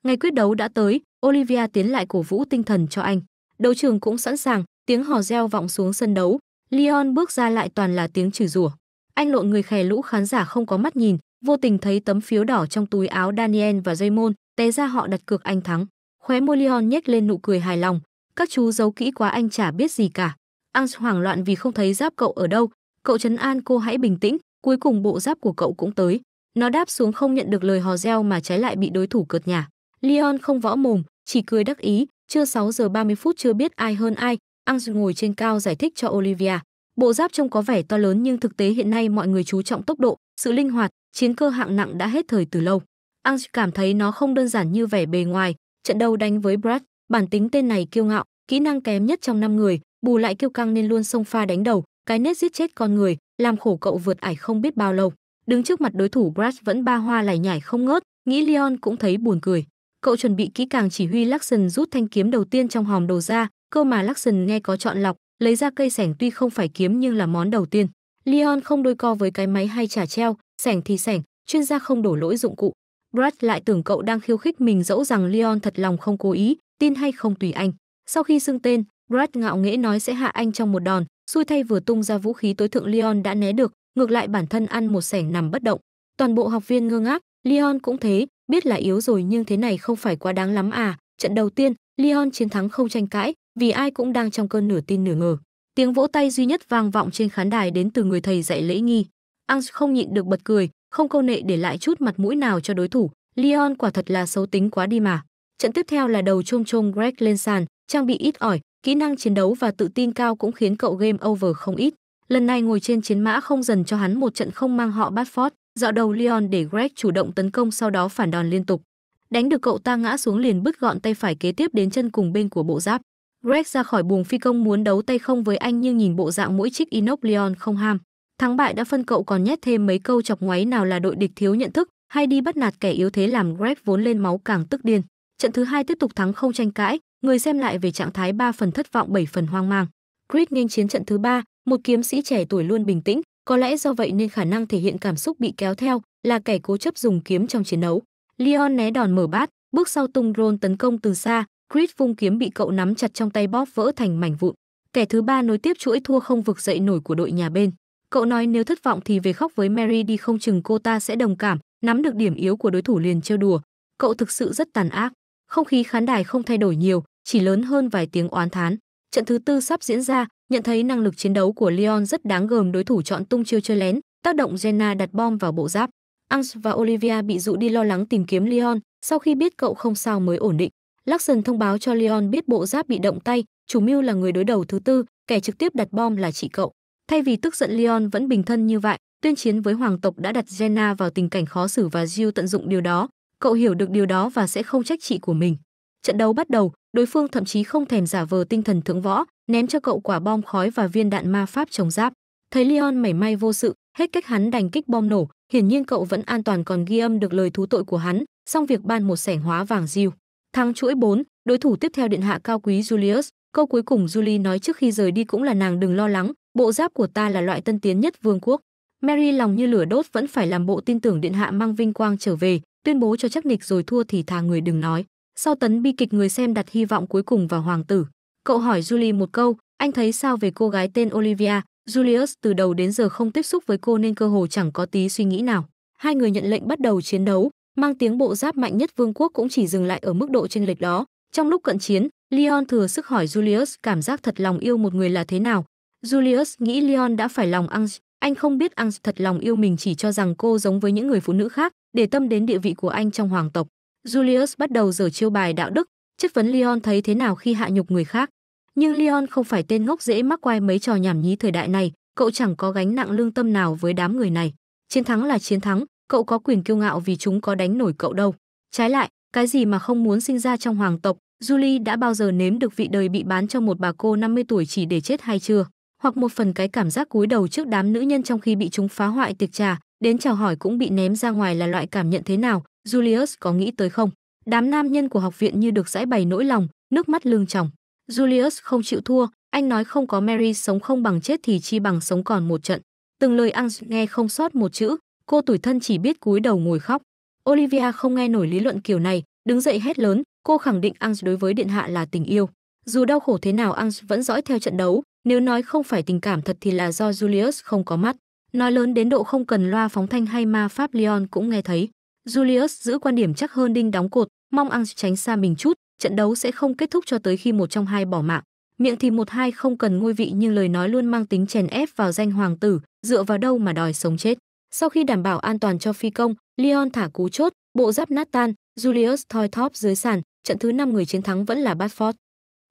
Ngày quyết đấu đã tới, Olivia tiến lại cổ vũ tinh thần cho anh. Đấu trường cũng sẵn sàng, tiếng hò reo vọng xuống sân đấu. Leon bước ra lại toàn là tiếng chửi rủa. Anh lộn người khè lũ khán giả không có mắt nhìn, vô tình thấy tấm phiếu đỏ trong túi áo Daniel và Raymond, té ra họ đặt cược anh thắng. Khóe môi Leon nhếch lên nụ cười hài lòng, các chú giấu kỹ quá anh chả biết gì cả. Ange hoảng loạn vì không thấy giáp cậu ở đâu, cậu trấn an cô hãy bình tĩnh, cuối cùng bộ giáp của cậu cũng tới. Nó đáp xuống không nhận được lời hò reo mà trái lại bị đối thủ cợt nhả. Leon không võ mồm, chỉ cười đắc ý, chưa 6 giờ 30 phút chưa biết ai hơn ai, Ange ngồi trên cao giải thích cho Olivia. Bộ giáp trông có vẻ to lớn nhưng thực tế hiện nay mọi người chú trọng tốc độ, sự linh hoạt, chiến cơ hạng nặng đã hết thời từ lâu. Ang cảm thấy nó không đơn giản như vẻ bề ngoài, trận đầu đánh với Brad, bản tính tên này kiêu ngạo, kỹ năng kém nhất trong năm người, bù lại kiêu căng nên luôn xông pha đánh đầu, cái nết giết chết con người, làm khổ cậu vượt ải không biết bao lâu. Đứng trước mặt đối thủ Brad vẫn ba hoa lải nhải không ngớt, nghĩ Leon cũng thấy buồn cười. Cậu chuẩn bị kỹ càng chỉ huy Lawson rút thanh kiếm đầu tiên trong hòm đồ ra, cơ mà Lawson nghe có chọn lọc, lấy ra cây sẻng tuy không phải kiếm nhưng là món đầu tiên. Leon không đôi co với cái máy hay trả treo, sẻng thì sẻng, chuyên gia không đổ lỗi dụng cụ. Brad lại tưởng cậu đang khiêu khích mình dẫu rằng Leon thật lòng không cố ý, tin hay không tùy anh. Sau khi xưng tên, Brad ngạo nghễ nói sẽ hạ anh trong một đòn, xui thay vừa tung ra vũ khí tối thượng Leon đã né được, ngược lại bản thân ăn một sẻng nằm bất động. Toàn bộ học viên ngơ ngác, Leon cũng thế, biết là yếu rồi nhưng thế này không phải quá đáng lắm à. Trận đầu tiên, Leon chiến thắng không tranh cãi, vì ai cũng đang trong cơn nửa tin nửa ngờ. Tiếng vỗ tay duy nhất vang vọng trên khán đài đến từ người thầy dạy lễ nghi. ang không nhịn được bật cười, không câu nệ để lại chút mặt mũi nào cho đối thủ. Leon quả thật là xấu tính quá đi mà. Trận tiếp theo là đầu chôm chôm Greg lên sàn, trang bị ít ỏi, kỹ năng chiến đấu và tự tin cao cũng khiến cậu game over không ít. Lần này ngồi trên chiến mã không dần cho hắn một trận không mang họ Batford, dạo đầu Leon để Greg chủ động tấn công sau đó phản đòn liên tục. Đánh được cậu ta ngã xuống liền bứt gọn tay phải kế tiếp đến chân cùng bên của bộ giáp. Greg ra khỏi buồng phi công muốn đấu tay không với anh nhưng nhìn bộ dạng mỗi chiếc inox Leon không ham. Thắng bại đã phân cậu còn nhét thêm mấy câu chọc ngoáy nào là đội địch thiếu nhận thức hay đi bắt nạt kẻ yếu thế làm Greg vốn lên máu càng tức điên. Trận thứ hai tiếp tục thắng không tranh cãi, người xem lại về trạng thái 3 phần thất vọng 7 phần hoang mang. Chris nghênh chiến trận thứ ba, một kiếm sĩ trẻ tuổi luôn bình tĩnh, có lẽ do vậy nên khả năng thể hiện cảm xúc bị kéo theo, là kẻ cố chấp dùng kiếm trong chiến đấu. Leon né đòn mở bát, bước sau tung drone tấn công từ xa, Chris vung kiếm bị cậu nắm chặt trong tay bóp vỡ thành mảnh vụn. Kẻ thứ ba nối tiếp chuỗi thua không vực dậy nổi của đội nhà bên. Cậu nói nếu thất vọng thì về khóc với Mary đi không chừng cô ta sẽ đồng cảm, nắm được điểm yếu của đối thủ liền trêu đùa. Cậu thực sự rất tàn ác. Không khí khán đài không thay đổi nhiều, chỉ lớn hơn vài tiếng oán thán. Trận thứ tư sắp diễn ra, nhận thấy năng lực chiến đấu của Leon rất đáng gờm đối thủ chọn tung chiêu chơi lén, tác động Jenna đặt bom vào bộ giáp. Ange và Olivia bị dụ đi lo lắng tìm kiếm Leon, sau khi biết cậu không sao mới ổn định. Larson thông báo cho Leon biết bộ giáp bị động tay, chủ mưu là người đối đầu thứ tư, kẻ trực tiếp đặt bom là chị cậu. Thay vì tức giận Leon vẫn bình thân như vậy, tuyên chiến với hoàng tộc đã đặt Jenna vào tình cảnh khó xử và Jill tận dụng điều đó. Cậu hiểu được điều đó và sẽ không trách chị của mình. Trận đấu bắt đầu, đối phương thậm chí không thèm giả vờ tinh thần thượng võ, ném cho cậu quả bom khói và viên đạn ma pháp chống giáp. Thấy Leon mảy may vô sự, hết cách hắn đành kích bom nổ, hiển nhiên cậu vẫn an toàn còn ghi âm được lời thú tội của hắn, xong việc ban một sảnh hóa vàng Jill. Thắng chuỗi 4, đối thủ tiếp theo điện hạ cao quý Julius, câu cuối cùng Julie nói trước khi rời đi cũng là nàng đừng lo lắng, bộ giáp của ta là loại tân tiến nhất vương quốc. Mary lòng như lửa đốt vẫn phải làm bộ tin tưởng điện hạ mang vinh quang trở về, tuyên bố cho chắc nịch rồi thua thì thà người đừng nói. Sau tấn bi kịch người xem đặt hy vọng cuối cùng vào hoàng tử. Cậu hỏi Julie một câu, anh thấy sao về cô gái tên Olivia? Julius từ đầu đến giờ không tiếp xúc với cô nên cơ hồ chẳng có tí suy nghĩ nào. Hai người nhận lệnh bắt đầu chiến đấu, mang tiếng bộ giáp mạnh nhất vương quốc cũng chỉ dừng lại ở mức độ chênh lệch đó. Trong lúc cận chiến, Leon thừa sức hỏi Julius cảm giác thật lòng yêu một người là thế nào. Julius nghĩ Leon đã phải lòng Ange, anh không biết Ange thật lòng yêu mình chỉ cho rằng cô giống với những người phụ nữ khác, để tâm đến địa vị của anh trong hoàng tộc. Julius bắt đầu giở chiêu bài đạo đức, chất vấn Leon thấy thế nào khi hạ nhục người khác. Nhưng Leon không phải tên ngốc dễ mắc quay mấy trò nhảm nhí thời đại này, cậu chẳng có gánh nặng lương tâm nào với đám người này. Chiến thắng là chiến thắng, cậu có quyền kiêu ngạo vì chúng có đánh nổi cậu đâu. Trái lại, cái gì mà không muốn sinh ra trong hoàng tộc, Julie đã bao giờ nếm được vị đời bị bán cho một bà cô 50 tuổi chỉ để chết hay chưa? Hoặc một phần cái cảm giác cúi đầu trước đám nữ nhân trong khi bị chúng phá hoại tiệc trà, đến chào hỏi cũng bị ném ra ngoài là loại cảm nhận thế nào, Julius có nghĩ tới không? Đám nam nhân của học viện như được giải bày nỗi lòng, nước mắt lưng tròng. Julius không chịu thua, anh nói không có Mary sống không bằng chết thì chi bằng sống còn một trận. Từng lời Ang nghe không sót một chữ, cô tủi thân chỉ biết cúi đầu ngồi khóc. Olivia không nghe nổi lý luận kiểu này, đứng dậy hét lớn, cô khẳng định Ang đối với điện hạ là tình yêu. Dù đau khổ thế nào Ang vẫn dõi theo trận đấu, nếu nói không phải tình cảm thật thì là do Julius không có mắt. Nói lớn đến độ không cần loa phóng thanh hay ma pháp Leon cũng nghe thấy. Julius giữ quan điểm chắc hơn đinh đóng cột, mong Ang tránh xa mình chút, trận đấu sẽ không kết thúc cho tới khi một trong hai bỏ mạng. Miệng thì một hai không cần ngôi vị nhưng lời nói luôn mang tính chèn ép vào danh hoàng tử, dựa vào đâu mà đòi sống chết. Sau khi đảm bảo an toàn cho phi công, Leon thả cú chốt, bộ giáp nát tan, Julius thoi thóp dưới sàn, trận thứ 5 người chiến thắng vẫn là Batford.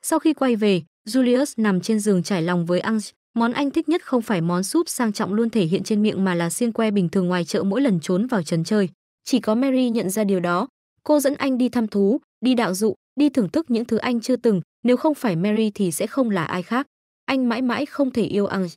Sau khi quay về, Julius nằm trên giường trải lòng với Ange, món anh thích nhất không phải món súp sang trọng luôn thể hiện trên miệng mà là xiên que bình thường ngoài chợ mỗi lần trốn vào trấn chơi. Chỉ có Mary nhận ra điều đó, cô dẫn anh đi thăm thú, đi đạo dụ, đi thưởng thức những thứ anh chưa từng, nếu không phải Mary thì sẽ không là ai khác. Anh mãi mãi không thể yêu Ange.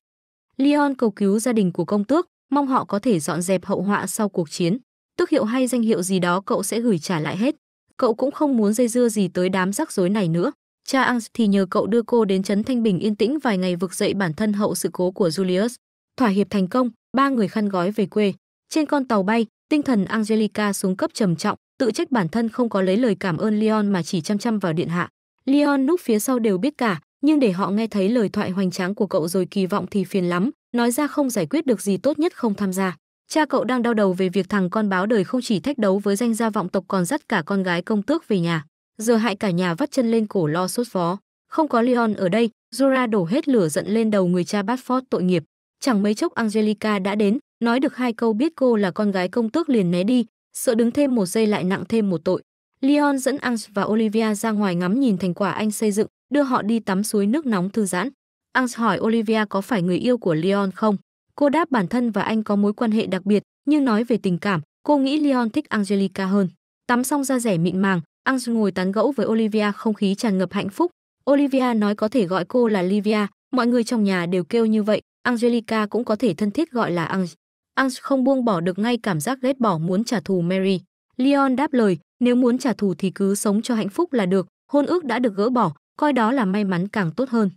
Leon cầu cứu gia đình của công tước, mong họ có thể dọn dẹp hậu họa sau cuộc chiến. Tước hiệu hay danh hiệu gì đó cậu sẽ gửi trả lại hết. Cậu cũng không muốn dây dưa gì tới đám rắc rối này nữa. Cha Ang thì nhờ cậu đưa cô đến trấn Thanh Bình yên tĩnh vài ngày vực dậy bản thân hậu sự cố của Julius. Thỏa hiệp thành công, ba người khăn gói về quê. Trên con tàu bay, tinh thần Angelica xuống cấp trầm trọng, tự trách bản thân không có lấy lời cảm ơn Leon mà chỉ chăm chăm vào điện hạ. Leon núp phía sau đều biết cả, nhưng để họ nghe thấy lời thoại hoành tráng của cậu rồi kỳ vọng thì phiền lắm, nói ra không giải quyết được gì tốt nhất không tham gia cha cậu đang đau đầu về việc thằng con báo đời không chỉ thách đấu với danh gia vọng tộc còn dắt cả con gái công tước về nhà giờ hại cả nhà vắt chân lên cổ lo sốt phó không có leon ở đây Zora đổ hết lửa giận lên đầu người cha Badford tội nghiệp. Chẳng mấy chốc Angelica đã đến, nói được hai câu biết cô là con gái công tước liền né đi, sợ đứng thêm một giây lại nặng thêm một tội. Leon dẫn Ange và Olivia ra ngoài ngắm nhìn thành quả anh xây dựng, đưa họ đi tắm suối nước nóng thư giãn. Angs hỏi Olivia có phải người yêu của Leon không. Cô đáp bản thân và anh có mối quan hệ đặc biệt, nhưng nói về tình cảm, cô nghĩ Leon thích Angelica hơn. Tắm xong da rẻ mịn màng, Angs ngồi tán gẫu với Olivia không khí tràn ngập hạnh phúc. Olivia nói có thể gọi cô là Livia, mọi người trong nhà đều kêu như vậy, Angelica cũng có thể thân thiết gọi là Angs. Angs không buông bỏ được ngay cảm giác ghét bỏ muốn trả thù Mary. Leon đáp lời, nếu muốn trả thù thì cứ sống cho hạnh phúc là được, hôn ước đã được gỡ bỏ, coi đó là may mắn càng tốt hơn.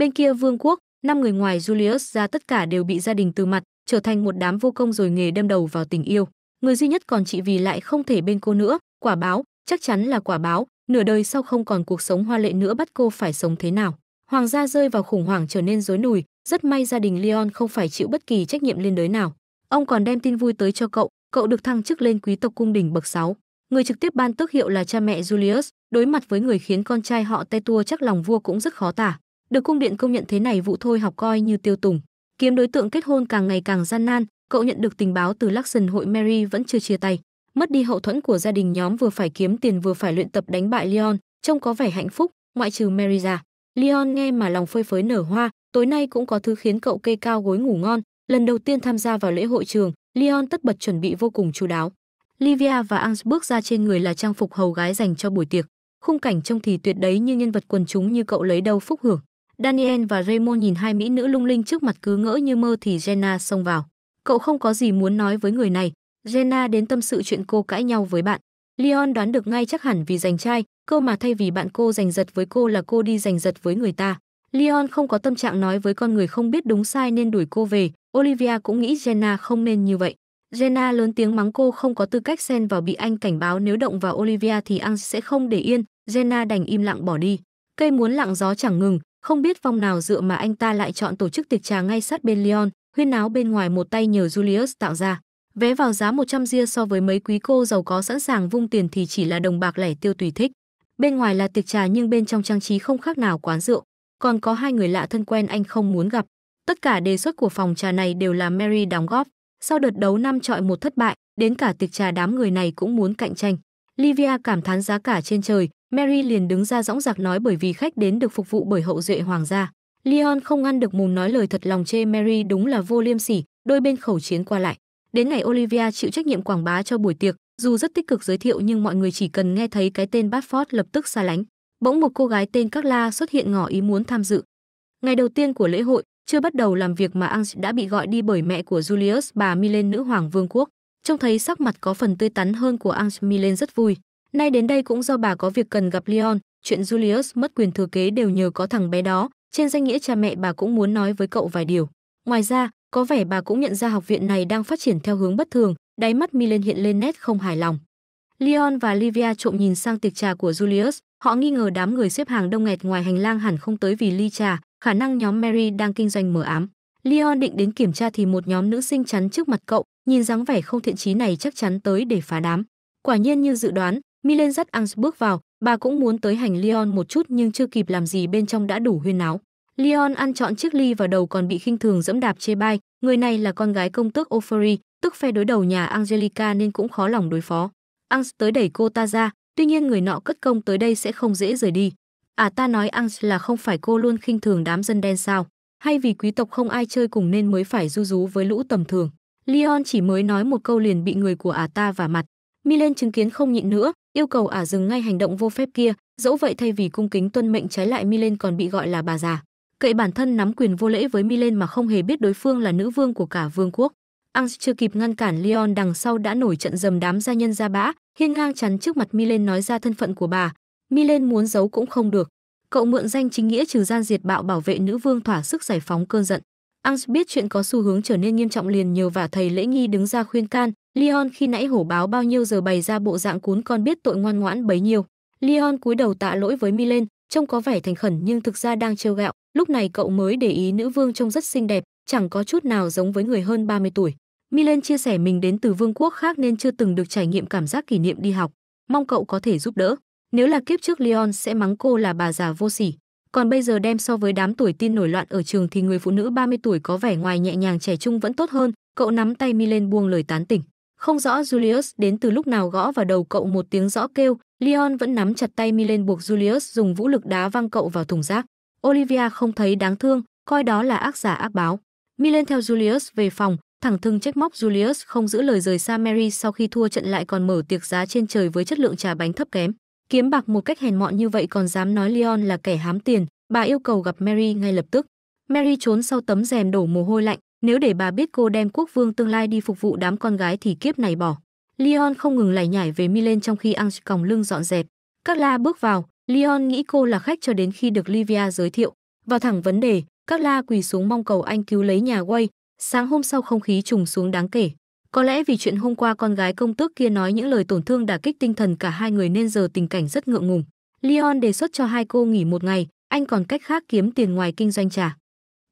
Bên kia vương quốc, năm người ngoài Julius ra tất cả đều bị gia đình từ mặt, trở thành một đám vô công rồi nghề đâm đầu vào tình yêu. Người duy nhất còn chị vì lại không thể bên cô nữa, quả báo, chắc chắn là quả báo, nửa đời sau không còn cuộc sống hoa lệ nữa bắt cô phải sống thế nào. Hoàng gia rơi vào khủng hoảng trở nên rối nùi, rất may gia đình Leon không phải chịu bất kỳ trách nhiệm liên đới nào. Ông còn đem tin vui tới cho cậu, cậu được thăng chức lên quý tộc cung đình bậc 6. Người trực tiếp ban tước hiệu là cha mẹ Julius, đối mặt với người khiến con trai họ tay tua chắc lòng vua cũng rất khó tả. Được cung điện công nhận thế này vụ thôi học coi như tiêu tùng. Kiếm đối tượng kết hôn càng ngày càng gian nan, cậu nhận được tình báo từ Luxon hội Mary vẫn chưa chia tay. Mất đi hậu thuẫn của gia đình nhóm vừa phải kiếm tiền vừa phải luyện tập đánh bại Leon, trông có vẻ hạnh phúc, ngoại trừ Mary ra. Leon nghe mà lòng phơi phới nở hoa, tối nay cũng có thứ khiến cậu kê cao gối ngủ ngon. Lần đầu tiên tham gia vào lễ hội trường, Leon tất bật chuẩn bị vô cùng chú đáo. Livia và Angs bước ra trên người là trang phục hầu gái dành cho buổi tiệc. Khung cảnh trông thì tuyệt đấy như nhân vật quần chúng như cậu lấy đâu phúc hưởng. Daniel và Raymond nhìn hai mỹ nữ lung linh trước mặt cứ ngỡ như mơ thì Jenna xông vào. Cậu không có gì muốn nói với người này. Jenna đến tâm sự chuyện cô cãi nhau với bạn. Leon đoán được ngay chắc hẳn vì giành trai, cơ mà thay vì bạn cô giành giật với cô là cô đi giành giật với người ta. Leon không có tâm trạng nói với con người không biết đúng sai nên đuổi cô về. Olivia cũng nghĩ Jenna không nên như vậy. Jenna lớn tiếng mắng cô không có tư cách xen vào bị anh cảnh báo nếu động vào Olivia thì anh sẽ không để yên. Jenna đành im lặng bỏ đi. Cây muốn lặng gió chẳng ngừng, không biết vòng nào dựa mà anh ta lại chọn tổ chức tiệc trà ngay sát bên Leon, huyên náo bên ngoài một tay nhờ Julius tạo ra. Vé vào giá 100 ria so với mấy quý cô giàu có sẵn sàng vung tiền thì chỉ là đồng bạc lẻ tiêu tùy thích. Bên ngoài là tiệc trà nhưng bên trong trang trí không khác nào quán rượu. Còn có hai người lạ thân quen anh không muốn gặp. Tất cả đề xuất của phòng trà này đều là Mary đóng góp. Sau đợt đấu năm trọi một thất bại, đến cả tiệc trà đám người này cũng muốn cạnh tranh. Livia cảm thán giá cả trên trời, Mary liền đứng ra dõng dạc nói bởi vì khách đến được phục vụ bởi hậu duệ hoàng gia. Leon không ngăn được mồm nói lời thật lòng chê Mary đúng là vô liêm sỉ, đôi bên khẩu chiến qua lại. Đến ngày Olivia chịu trách nhiệm quảng bá cho buổi tiệc, dù rất tích cực giới thiệu nhưng mọi người chỉ cần nghe thấy cái tên Badford lập tức xa lánh. Bỗng một cô gái tên Carla xuất hiện ngỏ ý muốn tham dự. Ngày đầu tiên của lễ hội, chưa bắt đầu làm việc mà Ange đã bị gọi đi bởi mẹ của Julius bà Milen nữ hoàng vương quốc. Trông thấy sắc mặt có phần tươi tắn hơn của Ange Milen rất vui, Nay đến đây cũng do bà có việc cần gặp Leon, chuyện Julius mất quyền thừa kế đều nhờ có thằng bé đó, trên danh nghĩa cha mẹ bà cũng muốn nói với cậu vài điều. Ngoài ra, có vẻ bà cũng nhận ra học viện này đang phát triển theo hướng bất thường, đáy mắt Milen hiện lên nét không hài lòng. Leon và Livia trộm nhìn sang tiệc trà của Julius, họ nghi ngờ đám người xếp hàng đông nghẹt ngoài hành lang hẳn không tới vì ly trà, khả năng nhóm Mary đang kinh doanh mờ ám. Leon định đến kiểm tra thì một nhóm nữ sinh chắn trước mặt cậu, nhìn dáng vẻ không thiện chí này chắc chắn tới để phá đám. Quả nhiên như dự đoán, Milen dắt Angs bước vào, bà cũng muốn tới hành Leon một chút nhưng chưa kịp làm gì bên trong đã đủ huyên náo. Leon ăn trọn chiếc ly vào đầu còn bị khinh thường dẫm đạp chê bai, người này là con gái công tước Ofori, tức phe đối đầu nhà Angelica nên cũng khó lòng đối phó. Angs tới đẩy cô ta ra, tuy nhiên người nọ cất công tới đây sẽ không dễ rời đi. À ta nói Angs là không phải cô luôn khinh thường đám dân đen sao? Hay vì quý tộc không ai chơi cùng nên mới phải du rú với lũ tầm thường? Leon chỉ mới nói một câu liền bị người của à ta vả mặt. Milen chứng kiến không nhịn nữa, yêu cầu ả dừng ngay hành động vô phép kia, dẫu vậy thay vì cung kính tuân mệnh trái lại Milen còn bị gọi là bà già. Cậy bản thân nắm quyền vô lễ với Milen mà không hề biết đối phương là nữ vương của cả vương quốc. Angs chưa kịp ngăn cản Leon đằng sau đã nổi trận dầm đám gia nhân ra bã, hiên ngang chắn trước mặt Milen nói ra thân phận của bà. Milen muốn giấu cũng không được. Cậu mượn danh chính nghĩa trừ gian diệt bạo bảo vệ nữ vương thỏa sức giải phóng cơn giận. Angs biết chuyện có xu hướng trở nên nghiêm trọng liền nhờ vả thầy lễ nghi đứng ra khuyên can, Leon khi nãy hổ báo bao nhiêu giờ bày ra bộ dạng cún con biết tội ngoan ngoãn bấy nhiêu. Leon cúi đầu tạ lỗi với Milen, trông có vẻ thành khẩn nhưng thực ra đang trêu gạo. Lúc này cậu mới để ý nữ vương trông rất xinh đẹp, chẳng có chút nào giống với người hơn 30 tuổi. Milen chia sẻ mình đến từ vương quốc khác nên chưa từng được trải nghiệm cảm giác kỷ niệm đi học. Mong cậu có thể giúp đỡ. Nếu là kiếp trước Leon sẽ mắng cô là bà già vô sỉ. Còn bây giờ đem so với đám tuổi tin nổi loạn ở trường thì người phụ nữ 30 tuổi có vẻ ngoài nhẹ nhàng trẻ trung vẫn tốt hơn. Cậu nắm tay Milen buông lời tán tỉnh. Không rõ Julius đến từ lúc nào gõ vào đầu cậu một tiếng rõ kêu, Leon vẫn nắm chặt tay Milen buộc Julius dùng vũ lực đá văng cậu vào thùng rác. Olivia không thấy đáng thương, coi đó là ác giả ác báo. Milen theo Julius về phòng, thẳng thừng trách móc Julius không giữ lời rời xa Mary sau khi thua trận lại còn mở tiệc giá trên trời với chất lượng trà bánh thấp kém. Kiếm bạc một cách hèn mọn như vậy còn dám nói Leon là kẻ hám tiền, bà yêu cầu gặp Mary ngay lập tức. Mary trốn sau tấm rèm đổ mồ hôi lạnh, nếu để bà biết cô đem quốc vương tương lai đi phục vụ đám con gái thì kiếp này bỏ. Leon không ngừng lải nhải về Milen trong khi Ange còng lưng dọn dẹp. Các la bước vào, Leon nghĩ cô là khách cho đến khi được Livia giới thiệu. Vào thẳng vấn đề, các la quỳ xuống mong cầu anh cứu lấy nhà quay. Sáng hôm sau không khí trùng xuống đáng kể. Có lẽ vì chuyện hôm qua con gái công tước kia nói những lời tổn thương đả kích tinh thần cả hai người nên giờ tình cảnh rất ngượng ngùng. Leon đề xuất cho hai cô nghỉ một ngày, anh còn cách khác kiếm tiền ngoài kinh doanh trả.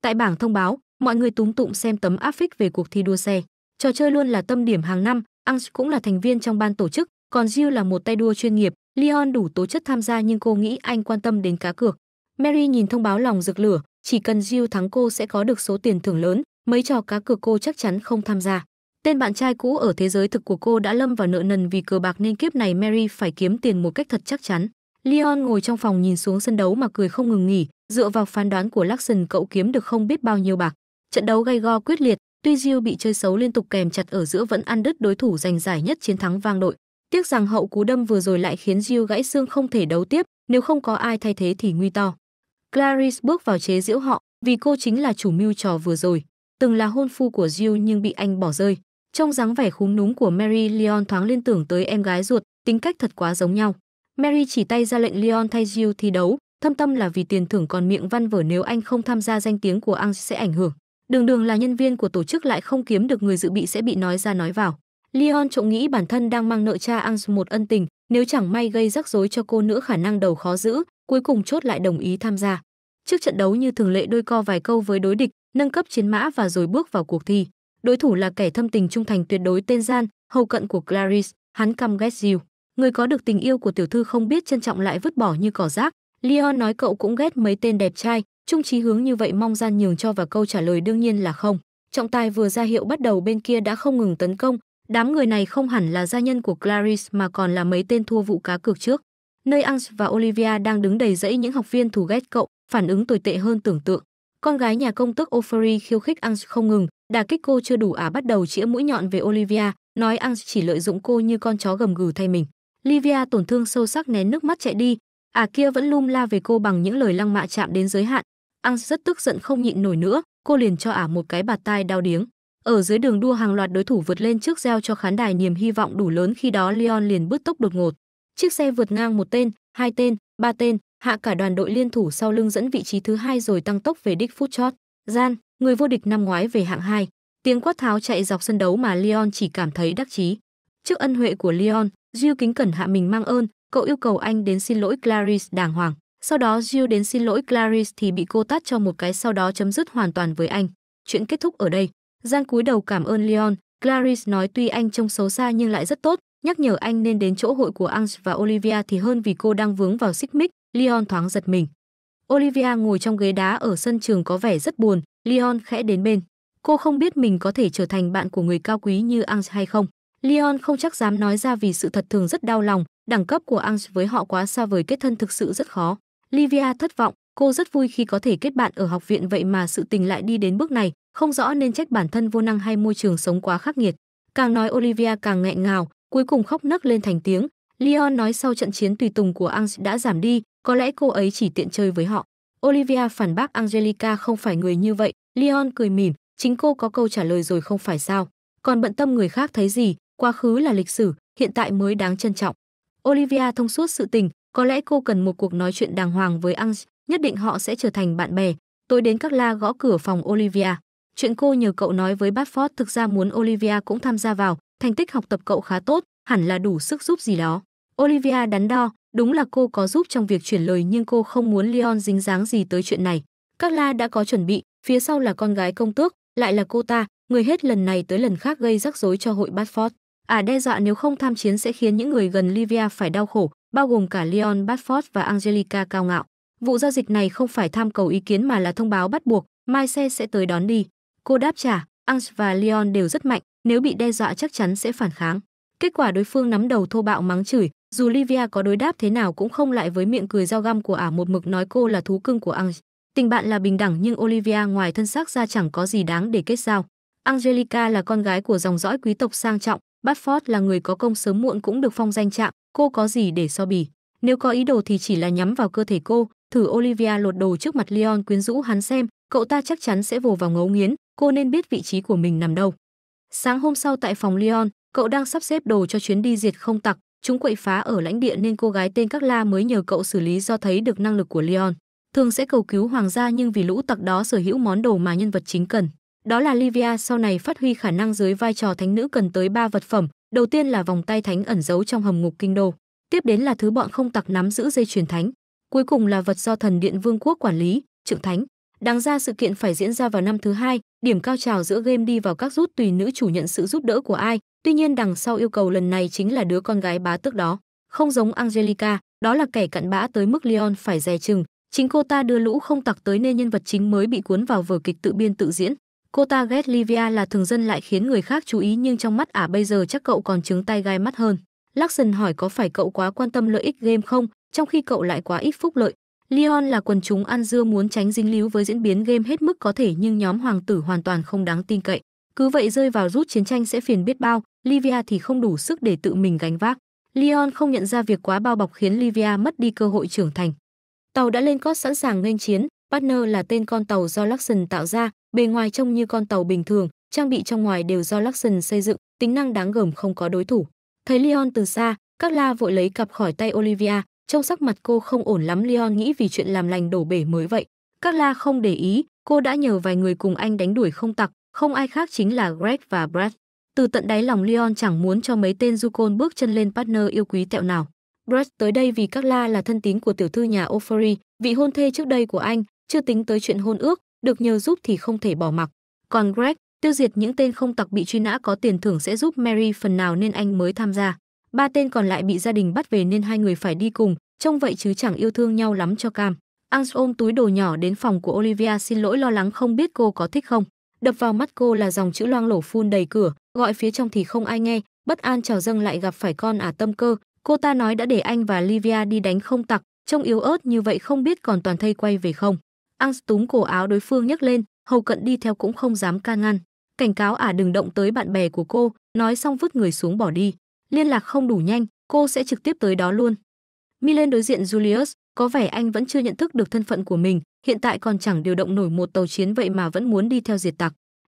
Tại bảng thông báo, Mọi người túm tụm xem tấm áp phích về cuộc thi đua xe. Trò chơi luôn là tâm điểm hàng năm, Ange cũng là thành viên trong ban tổ chức, còn Jill là một tay đua chuyên nghiệp, Leon đủ tố chất tham gia nhưng cô nghĩ anh quan tâm đến cá cược. Mary nhìn thông báo lòng rực lửa, chỉ cần Jill thắng cô sẽ có được số tiền thưởng lớn, mấy trò cá cược cô chắc chắn không tham gia. Tên bạn trai cũ ở thế giới thực của cô đã lâm vào nợ nần vì cờ bạc nên kiếp này Mary phải kiếm tiền một cách thật chắc chắn. Leon ngồi trong phòng nhìn xuống sân đấu mà cười không ngừng nghỉ, dựa vào phán đoán của Lawson cậu kiếm được không biết bao nhiêu bạc. Trận đấu gay go quyết liệt, tuy Diêu bị chơi xấu liên tục kèm chặt ở giữa vẫn ăn đứt đối thủ giành giải nhất chiến thắng vang đội. Tiếc rằng hậu cú đâm vừa rồi lại khiến Diêu gãy xương không thể đấu tiếp, nếu không có ai thay thế thì nguy to. Clarice bước vào chế giễu họ, vì cô chính là chủ mưu trò vừa rồi, từng là hôn phu của Jill nhưng bị anh bỏ rơi. Trong dáng vẻ khúm núm của Mary, Leon thoáng liên tưởng tới em gái ruột, tính cách thật quá giống nhau. Mary chỉ tay ra lệnh Leon thay Jill thi đấu, thâm tâm là vì tiền thưởng còn miệng văn vở nếu anh không tham gia danh tiếng của anh sẽ ảnh hưởng. Đường đường là nhân viên của tổ chức lại không kiếm được người dự bị sẽ bị nói ra nói vào. Leon trộm nghĩ bản thân đang mang nợ cha Angs một ân tình, nếu chẳng may gây rắc rối cho cô nữa khả năng đầu khó giữ, cuối cùng chốt lại đồng ý tham gia. Trước trận đấu như thường lệ đôi co vài câu với đối địch, nâng cấp chiến mã và rồi bước vào cuộc thi. Đối thủ là kẻ thâm tình trung thành tuyệt đối tên gian, hầu cận của Clarice, hắn căm ghét Jill. Người có được tình yêu của tiểu thư không biết trân trọng lại vứt bỏ như cỏ rác. Leon nói cậu cũng ghét mấy tên đẹp trai, Trung trí hướng như vậy mong gian nhường cho và câu trả lời đương nhiên là không. Trọng tài vừa ra hiệu bắt đầu bên kia đã không ngừng tấn công, đám người này không hẳn là gia nhân của Clarice mà còn là mấy tên thua vụ cá cược trước. Nơi Ange và Olivia đang đứng đầy rẫy những học viên thù ghét cậu, phản ứng tồi tệ hơn tưởng tượng. Con gái nhà công tước Offery khiêu khích Ange không ngừng, đà kích cô chưa đủ à bắt đầu chĩa mũi nhọn về Olivia, nói Ange chỉ lợi dụng cô như con chó gầm gừ thay mình. Livia tổn thương sâu sắc nén nước mắt chạy đi, à kia vẫn lum la về cô bằng những lời lăng mạ chạm đến giới hạn, Ang rất tức giận không nhịn nổi nữa, cô liền cho ả một cái bạt tai đau điếng. Ở dưới đường đua hàng loạt đối thủ vượt lên trước gieo cho khán đài niềm hy vọng đủ lớn khi đó Leon liền bứt tốc đột ngột. Chiếc xe vượt ngang một tên, hai tên, ba tên, hạ cả đoàn đội liên thủ sau lưng dẫn vị trí thứ hai rồi tăng tốc về đích phút chót. Gian, người vô địch năm ngoái về hạng 2, tiếng quát tháo chạy dọc sân đấu mà Leon chỉ cảm thấy đắc chí. Trước ân huệ của Leon, Jill kính cẩn hạ mình mang ơn, cậu yêu cầu anh đến xin lỗi Clarice đàng hoàng. Sau đó Jill đến xin lỗi Clarice thì bị cô tát cho một cái sau đó chấm dứt hoàn toàn với anh. Chuyện kết thúc ở đây. Giang cúi đầu cảm ơn Leon. Clarice nói tuy anh trông xấu xa nhưng lại rất tốt, nhắc nhở anh nên đến chỗ hội của Ange và Olivia thì hơn vì cô đang vướng vào xích mích. Leon thoáng giật mình. Olivia ngồi trong ghế đá ở sân trường có vẻ rất buồn, Leon khẽ đến bên. Cô không biết mình có thể trở thành bạn của người cao quý như Ange hay không. Leon không chắc dám nói ra vì sự thật thường rất đau lòng, đẳng cấp của Ange với họ quá xa vời kết thân thực sự rất khó. Livia thất vọng, cô rất vui khi có thể kết bạn ở học viện vậy mà sự tình lại đi đến bước này, không rõ nên trách bản thân vô năng hay môi trường sống quá khắc nghiệt. Càng nói Olivia càng nghẹn ngào, cuối cùng khóc nấc lên thành tiếng. Leon nói sau trận chiến tùy tùng của Ang đã giảm đi, có lẽ cô ấy chỉ tiện chơi với họ. Olivia phản bác Angelica không phải người như vậy, Leon cười mỉm, chính cô có câu trả lời rồi không phải sao. Còn bận tâm người khác thấy gì, quá khứ là lịch sử, hiện tại mới đáng trân trọng. Olivia thông suốt sự tình, có lẽ cô cần một cuộc nói chuyện đàng hoàng với Ange, nhất định họ sẽ trở thành bạn bè. Tôi đến các la gõ cửa phòng Olivia. Chuyện cô nhờ cậu nói với Badford thực ra muốn Olivia cũng tham gia vào, thành tích học tập cậu khá tốt, hẳn là đủ sức giúp gì đó. Olivia đắn đo, đúng là cô có giúp trong việc chuyển lời nhưng cô không muốn Leon dính dáng gì tới chuyện này. Các la đã có chuẩn bị, phía sau là con gái công tước, lại là cô ta, người hết lần này tới lần khác gây rắc rối cho hội Badford. À đe dọa nếu không tham chiến sẽ khiến những người gần Livia phải đau khổ, bao gồm cả Leon Badford và Angelica Cao Ngạo. Vụ giao dịch này không phải tham cầu ý kiến mà là thông báo bắt buộc, mai xe sẽ tới đón đi. Cô đáp trả, Ang và Leon đều rất mạnh, nếu bị đe dọa chắc chắn sẽ phản kháng. Kết quả đối phương nắm đầu thô bạo mắng chửi, dù Livia có đối đáp thế nào cũng không lại với miệng cười giao găm của ả một mực nói cô là thú cưng của Ang. Tình bạn là bình đẳng nhưng Olivia ngoài thân xác ra chẳng có gì đáng để kết giao. Angelica là con gái của dòng dõi quý tộc sang trọng, Badford là người có công sớm muộn cũng được phong danh trạng, cô có gì để so bì. Nếu có ý đồ thì chỉ là nhắm vào cơ thể cô, thử Olivia lột đồ trước mặt Leon quyến rũ hắn xem, cậu ta chắc chắn sẽ vồ vào ngấu nghiến, cô nên biết vị trí của mình nằm đâu. Sáng hôm sau tại phòng Leon, cậu đang sắp xếp đồ cho chuyến đi diệt không tặc, chúng quậy phá ở lãnh địa nên cô gái tên Các La mới nhờ cậu xử lý do thấy được năng lực của Leon. Thường sẽ cầu cứu hoàng gia nhưng vì lũ tặc đó sở hữu món đồ mà nhân vật chính cần. Đó là Livia sau này phát huy khả năng dưới vai trò thánh nữ cần tới ba vật phẩm, Đầu tiên là vòng tay thánh ẩn giấu trong hầm ngục kinh đô, tiếp đến là thứ bọn không tặc nắm giữ dây truyền thánh, cuối cùng là vật do thần điện vương quốc quản lý, trưởng thánh. Đáng ra sự kiện phải diễn ra vào năm thứ hai, điểm cao trào giữa game đi vào các rút tùy nữ chủ nhận sự giúp đỡ của ai, tuy nhiên đằng sau yêu cầu lần này chính là đứa con gái bá tước đó. Không giống Angelica, đó là kẻ cặn bã tới mức Leon phải dè chừng, chính cô ta đưa lũ không tặc tới nên nhân vật chính mới bị cuốn vào vở kịch tự biên tự diễn. Cô ta ghét Livia là thường dân lại khiến người khác chú ý nhưng trong mắt ả à bây giờ chắc cậu còn trứng tay gai mắt hơn. Larson hỏi có phải cậu quá quan tâm lợi ích game không, trong khi cậu lại quá ít phúc lợi. Leon là quần chúng ăn dưa muốn tránh dính líu với diễn biến game hết mức có thể nhưng nhóm hoàng tử hoàn toàn không đáng tin cậy. Cứ vậy rơi vào rút chiến tranh sẽ phiền biết bao, Livia thì không đủ sức để tự mình gánh vác. Leon không nhận ra việc quá bao bọc khiến Livia mất đi cơ hội trưởng thành. Tàu đã lên cót sẵn sàng nghênh chiến, Partner là tên con tàu do Luxon tạo ra, bề ngoài trông như con tàu bình thường, trang bị trong ngoài đều do Luxon xây dựng, tính năng đáng gờm không có đối thủ. Thấy Leon từ xa, các la vội lấy cặp khỏi tay Olivia, trông sắc mặt cô không ổn lắm Leon nghĩ vì chuyện làm lành đổ bể mới vậy. Các la không để ý, cô đã nhờ vài người cùng anh đánh đuổi không tặc, không ai khác chính là Greg và Brad. Từ tận đáy lòng Leon chẳng muốn cho mấy tên Zucon bước chân lên partner yêu quý tẹo nào. Brad tới đây vì các la là thân tín của tiểu thư nhà Ofori, vị hôn thê trước đây của anh, chưa tính tới chuyện hôn ước, được nhờ giúp thì không thể bỏ mặc. Còn Greg, tiêu diệt những tên không tặc bị truy nã có tiền thưởng sẽ giúp Mary phần nào nên anh mới tham gia. Ba tên còn lại bị gia đình bắt về nên hai người phải đi cùng, trông vậy chứ chẳng yêu thương nhau lắm cho cam. Ange ôm túi đồ nhỏ đến phòng của Olivia xin lỗi lo lắng không biết cô có thích không. Đập vào mắt cô là dòng chữ loang lổ phun đầy cửa, gọi phía trong thì không ai nghe, bất an trào dâng lại gặp phải con à tâm cơ. Cô ta nói đã để anh và Livia đi đánh không tặc, trông yếu ớt như vậy không biết còn toàn thây quay về không. Ang túm cổ áo đối phương nhấc lên, Hầu Cận đi theo cũng không dám can ngăn. Cảnh cáo ả à đừng động tới bạn bè của cô, nói xong vứt người xuống bỏ đi. Liên lạc không đủ nhanh, cô sẽ trực tiếp tới đó luôn. Mi lên đối diện Julius, có vẻ anh vẫn chưa nhận thức được thân phận của mình, hiện tại còn chẳng điều động nổi một tàu chiến vậy mà vẫn muốn đi theo diệt tặc.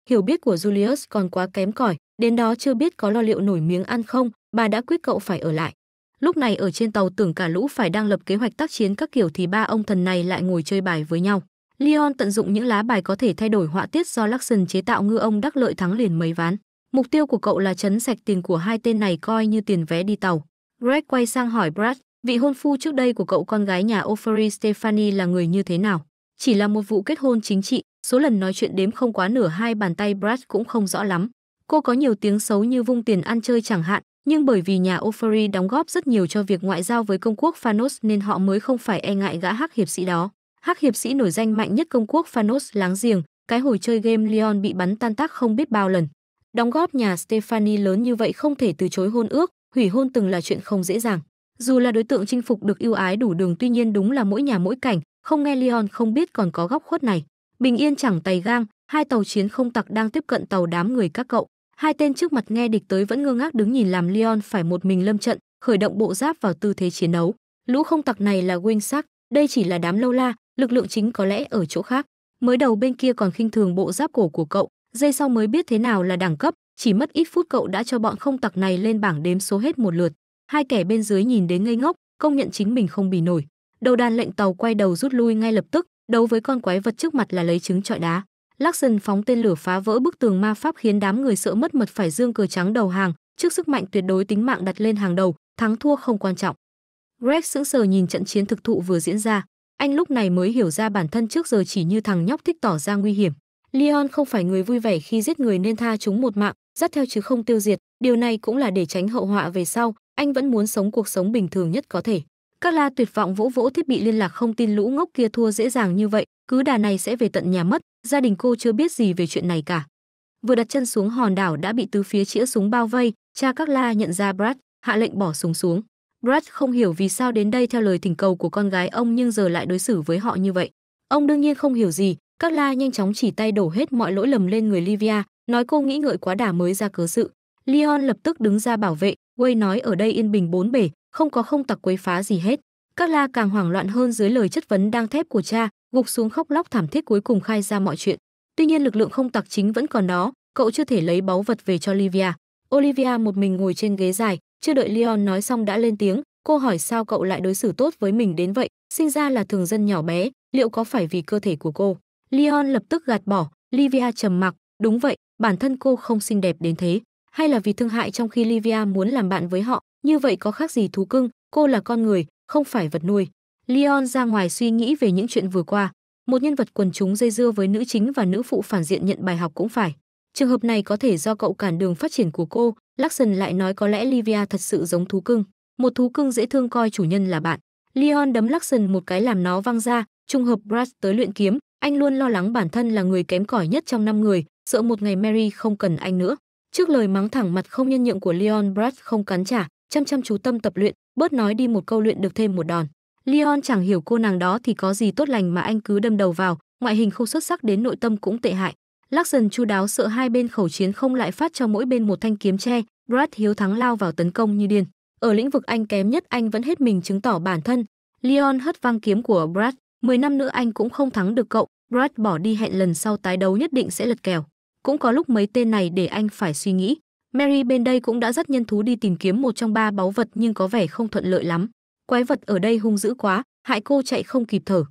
Hiểu biết của Julius còn quá kém cỏi, đến đó chưa biết có lo liệu nổi miếng ăn không, bà đã quyết cậu phải ở lại. Lúc này ở trên tàu tưởng cả lũ phải đang lập kế hoạch tác chiến các kiểu thì ba ông thần này lại ngồi chơi bài với nhau. Leon tận dụng những lá bài có thể thay đổi họa tiết do Luxon chế tạo ngư ông đắc lợi thắng liền mấy ván. Mục tiêu của cậu là chấn sạch tiền của hai tên này coi như tiền vé đi tàu. Greg quay sang hỏi Brad, vị hôn phu trước đây của cậu con gái nhà Offery Stephanie là người như thế nào? Chỉ là một vụ kết hôn chính trị, số lần nói chuyện đếm không quá nửa hai bàn tay Brad cũng không rõ lắm. Cô có nhiều tiếng xấu như vung tiền ăn chơi chẳng hạn, nhưng bởi vì nhà Offery đóng góp rất nhiều cho việc ngoại giao với công quốc Phanos nên họ mới không phải e ngại gã hắc hiệp sĩ đó hắc hiệp sĩ nổi danh mạnh nhất công quốc Phanos láng giềng, cái hồi chơi game Leon bị bắn tan tác không biết bao lần. Đóng góp nhà Stephanie lớn như vậy không thể từ chối hôn ước, hủy hôn từng là chuyện không dễ dàng. Dù là đối tượng chinh phục được yêu ái đủ đường tuy nhiên đúng là mỗi nhà mỗi cảnh, không nghe Leon không biết còn có góc khuất này. Bình yên chẳng tay gang, hai tàu chiến không tặc đang tiếp cận tàu đám người các cậu. Hai tên trước mặt nghe địch tới vẫn ngơ ngác đứng nhìn làm Leon phải một mình lâm trận, khởi động bộ giáp vào tư thế chiến đấu. Lũ không tặc này là Wingsack, đây chỉ là đám lâu la, lực lượng chính có lẽ ở chỗ khác mới đầu bên kia còn khinh thường bộ giáp cổ của cậu dây sau mới biết thế nào là đẳng cấp chỉ mất ít phút cậu đã cho bọn không tặc này lên bảng đếm số hết một lượt hai kẻ bên dưới nhìn đến ngây ngốc công nhận chính mình không bì nổi đầu đàn lệnh tàu quay đầu rút lui ngay lập tức đấu với con quái vật trước mặt là lấy trứng trọi đá Larson phóng tên lửa phá vỡ bức tường ma pháp khiến đám người sợ mất mật phải dương cờ trắng đầu hàng, trước sức mạnh tuyệt đối tính mạng đặt lên hàng đầu, thắng thua không quan trọng. Greg sững sờ nhìn trận chiến thực thụ vừa diễn ra, anh lúc này mới hiểu ra bản thân trước giờ chỉ như thằng nhóc thích tỏ ra nguy hiểm. Leon không phải người vui vẻ khi giết người nên tha chúng một mạng, dắt theo chứ không tiêu diệt, điều này cũng là để tránh hậu họa về sau, anh vẫn muốn sống cuộc sống bình thường nhất có thể. Các la tuyệt vọng vỗ vỗ thiết bị liên lạc không tin lũ ngốc kia thua dễ dàng như vậy, cứ đà này sẽ về tận nhà mất, gia đình cô chưa biết gì về chuyện này cả. Vừa đặt chân xuống hòn đảo đã bị tứ phía chĩa súng bao vây, cha các la nhận ra Brad, hạ lệnh bỏ súng xuống. Brad không hiểu vì sao đến đây theo lời thỉnh cầu của con gái ông nhưng giờ lại đối xử với họ như vậy. Ông đương nhiên không hiểu gì, các la nhanh chóng chỉ tay đổ hết mọi lỗi lầm lên người Livia, nói cô nghĩ ngợi quá đà mới ra cớ sự. Leon lập tức đứng ra bảo vệ, Way nói ở đây yên bình bốn bể, không có không tặc quấy phá gì hết. Các la càng hoảng loạn hơn dưới lời chất vấn đang thép của cha, gục xuống khóc lóc thảm thiết cuối cùng khai ra mọi chuyện. Tuy nhiên lực lượng không tặc chính vẫn còn đó, cậu chưa thể lấy báu vật về cho Livia. Olivia một mình ngồi trên ghế dài, chưa đợi Leon nói xong đã lên tiếng, cô hỏi sao cậu lại đối xử tốt với mình đến vậy, sinh ra là thường dân nhỏ bé, liệu có phải vì cơ thể của cô? Leon lập tức gạt bỏ, Livia trầm mặc, đúng vậy, bản thân cô không xinh đẹp đến thế, hay là vì thương hại trong khi Livia muốn làm bạn với họ, như vậy có khác gì thú cưng, cô là con người, không phải vật nuôi. Leon ra ngoài suy nghĩ về những chuyện vừa qua, một nhân vật quần chúng dây dưa với nữ chính và nữ phụ phản diện nhận bài học cũng phải. Trường hợp này có thể do cậu cản đường phát triển của cô, Larson lại nói có lẽ Livia thật sự giống thú cưng, một thú cưng dễ thương coi chủ nhân là bạn. Leon đấm Larson một cái làm nó văng ra, trùng hợp Brad tới luyện kiếm, anh luôn lo lắng bản thân là người kém cỏi nhất trong năm người, sợ một ngày Mary không cần anh nữa. Trước lời mắng thẳng mặt không nhân nhượng của Leon, Brad không cắn trả, chăm chăm chú tâm tập luyện, bớt nói đi một câu luyện được thêm một đòn. Leon chẳng hiểu cô nàng đó thì có gì tốt lành mà anh cứ đâm đầu vào, ngoại hình không xuất sắc đến nội tâm cũng tệ hại, Lawson chu đáo sợ hai bên khẩu chiến không lại phát cho mỗi bên một thanh kiếm tre, Brad hiếu thắng lao vào tấn công như điên. Ở lĩnh vực anh kém nhất anh vẫn hết mình chứng tỏ bản thân. Leon hất văng kiếm của Brad, 10 năm nữa anh cũng không thắng được cậu, Brad bỏ đi hẹn lần sau tái đấu nhất định sẽ lật kèo. Cũng có lúc mấy tên này để anh phải suy nghĩ. Mary bên đây cũng đã dắt nhân thú đi tìm kiếm một trong ba báu vật nhưng có vẻ không thuận lợi lắm. Quái vật ở đây hung dữ quá, hại cô chạy không kịp thở.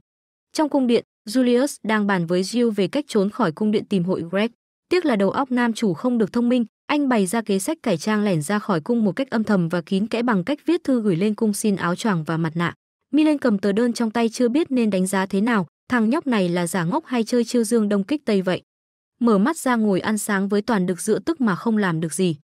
Trong cung điện, Julius đang bàn với Jill về cách trốn khỏi cung điện tìm hội Greg. Tiếc là đầu óc nam chủ không được thông minh, anh bày ra kế sách cải trang lẻn ra khỏi cung một cách âm thầm và kín kẽ bằng cách viết thư gửi lên cung xin áo choàng và mặt nạ. Milen cầm tờ đơn trong tay chưa biết nên đánh giá thế nào, thằng nhóc này là giả ngốc hay chơi chiêu dương đông kích tây vậy. Mở mắt ra ngồi ăn sáng với toàn được dựa tức mà không làm được gì.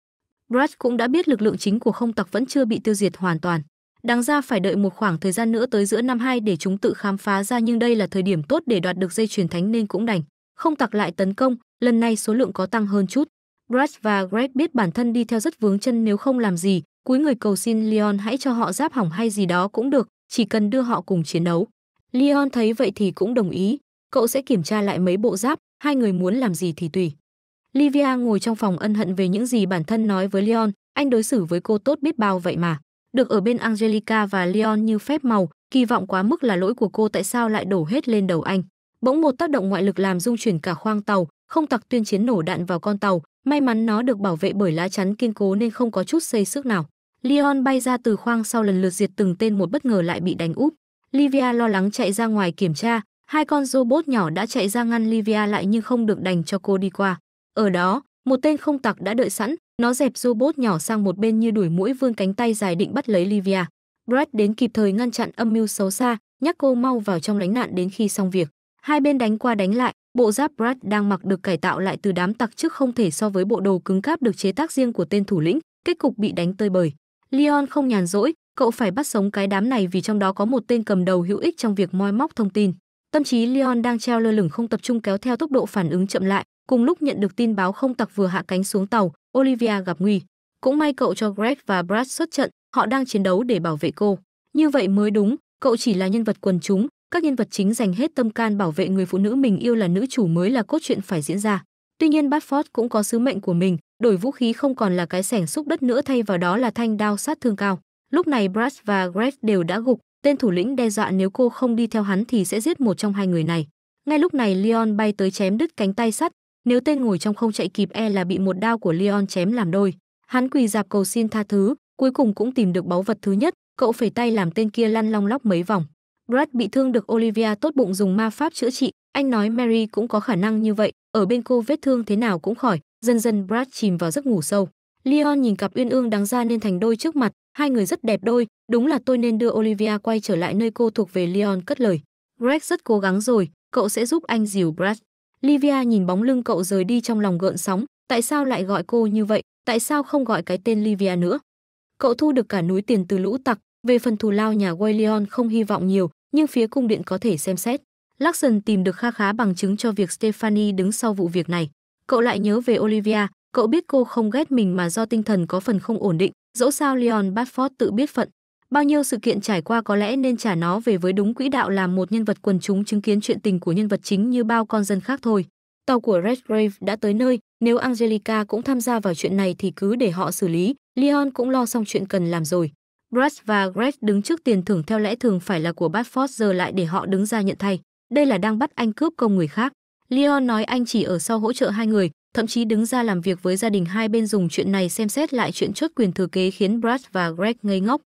Brad cũng đã biết lực lượng chính của không tặc vẫn chưa bị tiêu diệt hoàn toàn. Đáng ra phải đợi một khoảng thời gian nữa tới giữa năm 2 để chúng tự khám phá ra nhưng đây là thời điểm tốt để đoạt được dây truyền thánh nên cũng đành. Không tặc lại tấn công, lần này số lượng có tăng hơn chút. Brad và Greg biết bản thân đi theo rất vướng chân nếu không làm gì, cúi người cầu xin Leon hãy cho họ giáp hỏng hay gì đó cũng được, chỉ cần đưa họ cùng chiến đấu. Leon thấy vậy thì cũng đồng ý, cậu sẽ kiểm tra lại mấy bộ giáp, hai người muốn làm gì thì tùy. Livia ngồi trong phòng ân hận về những gì bản thân nói với Leon, anh đối xử với cô tốt biết bao vậy mà. Được ở bên Angelica và Leon như phép màu, kỳ vọng quá mức là lỗi của cô tại sao lại đổ hết lên đầu anh. Bỗng một tác động ngoại lực làm rung chuyển cả khoang tàu, không tặc tuyên chiến nổ đạn vào con tàu, may mắn nó được bảo vệ bởi lá chắn kiên cố nên không có chút xây sức nào. Leon bay ra từ khoang sau lần lượt diệt từng tên một bất ngờ lại bị đánh úp. Livia lo lắng chạy ra ngoài kiểm tra, hai con robot nhỏ đã chạy ra ngăn Livia lại nhưng không được đành cho cô đi qua. Ở đó, một tên không tặc đã đợi sẵn, nó dẹp robot nhỏ sang một bên như đuổi mũi vươn cánh tay dài định bắt lấy Livia. Brad đến kịp thời ngăn chặn âm mưu xấu xa, nhắc cô mau vào trong lánh nạn đến khi xong việc. Hai bên đánh qua đánh lại, bộ giáp Brad đang mặc được cải tạo lại từ đám tặc trước không thể so với bộ đồ cứng cáp được chế tác riêng của tên thủ lĩnh, kết cục bị đánh tơi bời. Leon không nhàn rỗi, cậu phải bắt sống cái đám này vì trong đó có một tên cầm đầu hữu ích trong việc moi móc thông tin. Tâm trí Leon đang treo lơ lửng không tập trung kéo theo tốc độ phản ứng chậm lại, cùng lúc nhận được tin báo không tặc vừa hạ cánh xuống tàu, Olivia gặp nguy. Cũng may cậu cho Greg và Brad xuất trận, họ đang chiến đấu để bảo vệ cô. Như vậy mới đúng, cậu chỉ là nhân vật quần chúng, các nhân vật chính dành hết tâm can bảo vệ người phụ nữ mình yêu là nữ chủ mới là cốt truyện phải diễn ra. Tuy nhiên Batford cũng có sứ mệnh của mình, đổi vũ khí không còn là cái sẻng xúc đất nữa thay vào đó là thanh đao sát thương cao. Lúc này Brad và Greg đều đã gục, tên thủ lĩnh đe dọa nếu cô không đi theo hắn thì sẽ giết một trong hai người này. Ngay lúc này Leon bay tới chém đứt cánh tay sắt, nếu tên ngồi trong không chạy kịp e là bị một đao của Leon chém làm đôi. Hắn quỳ dạp cầu xin tha thứ, cuối cùng cũng tìm được báu vật thứ nhất, cậu phải tay làm tên kia lăn long lóc mấy vòng. Brad bị thương được Olivia tốt bụng dùng ma pháp chữa trị, anh nói Mary cũng có khả năng như vậy, ở bên cô vết thương thế nào cũng khỏi, dần dần Brad chìm vào giấc ngủ sâu. Leon nhìn cặp uyên ương đáng ra nên thành đôi trước mặt, hai người rất đẹp đôi, đúng là tôi nên đưa Olivia quay trở lại nơi cô thuộc về Leon cất lời. Greg rất cố gắng rồi, cậu sẽ giúp anh dìu Brad. Livia nhìn bóng lưng cậu rời đi trong lòng gợn sóng, tại sao lại gọi cô như vậy, tại sao không gọi cái tên Livia nữa. Cậu thu được cả núi tiền từ lũ tặc, về phần thù lao nhà Wayleon không hy vọng nhiều, nhưng phía cung điện có thể xem xét. Lawson tìm được kha khá bằng chứng cho việc Stephanie đứng sau vụ việc này. Cậu lại nhớ về Olivia, cậu biết cô không ghét mình mà do tinh thần có phần không ổn định, dẫu sao Leon Badford tự biết phận, Bao nhiêu sự kiện trải qua có lẽ nên trả nó về với đúng quỹ đạo làm một nhân vật quần chúng chứng kiến chuyện tình của nhân vật chính như bao con dân khác thôi. Tàu của Redgrave đã tới nơi, nếu Angelica cũng tham gia vào chuyện này thì cứ để họ xử lý, Leon cũng lo xong chuyện cần làm rồi. Brad và Greg đứng trước tiền thưởng theo lẽ thường phải là của Badford giờ lại để họ đứng ra nhận thay. Đây là đang bắt anh cướp công người khác. Leon nói anh chỉ ở sau hỗ trợ hai người, thậm chí đứng ra làm việc với gia đình hai bên dùng chuyện này xem xét lại chuyện chốt quyền thừa kế khiến Brad và Greg ngây ngốc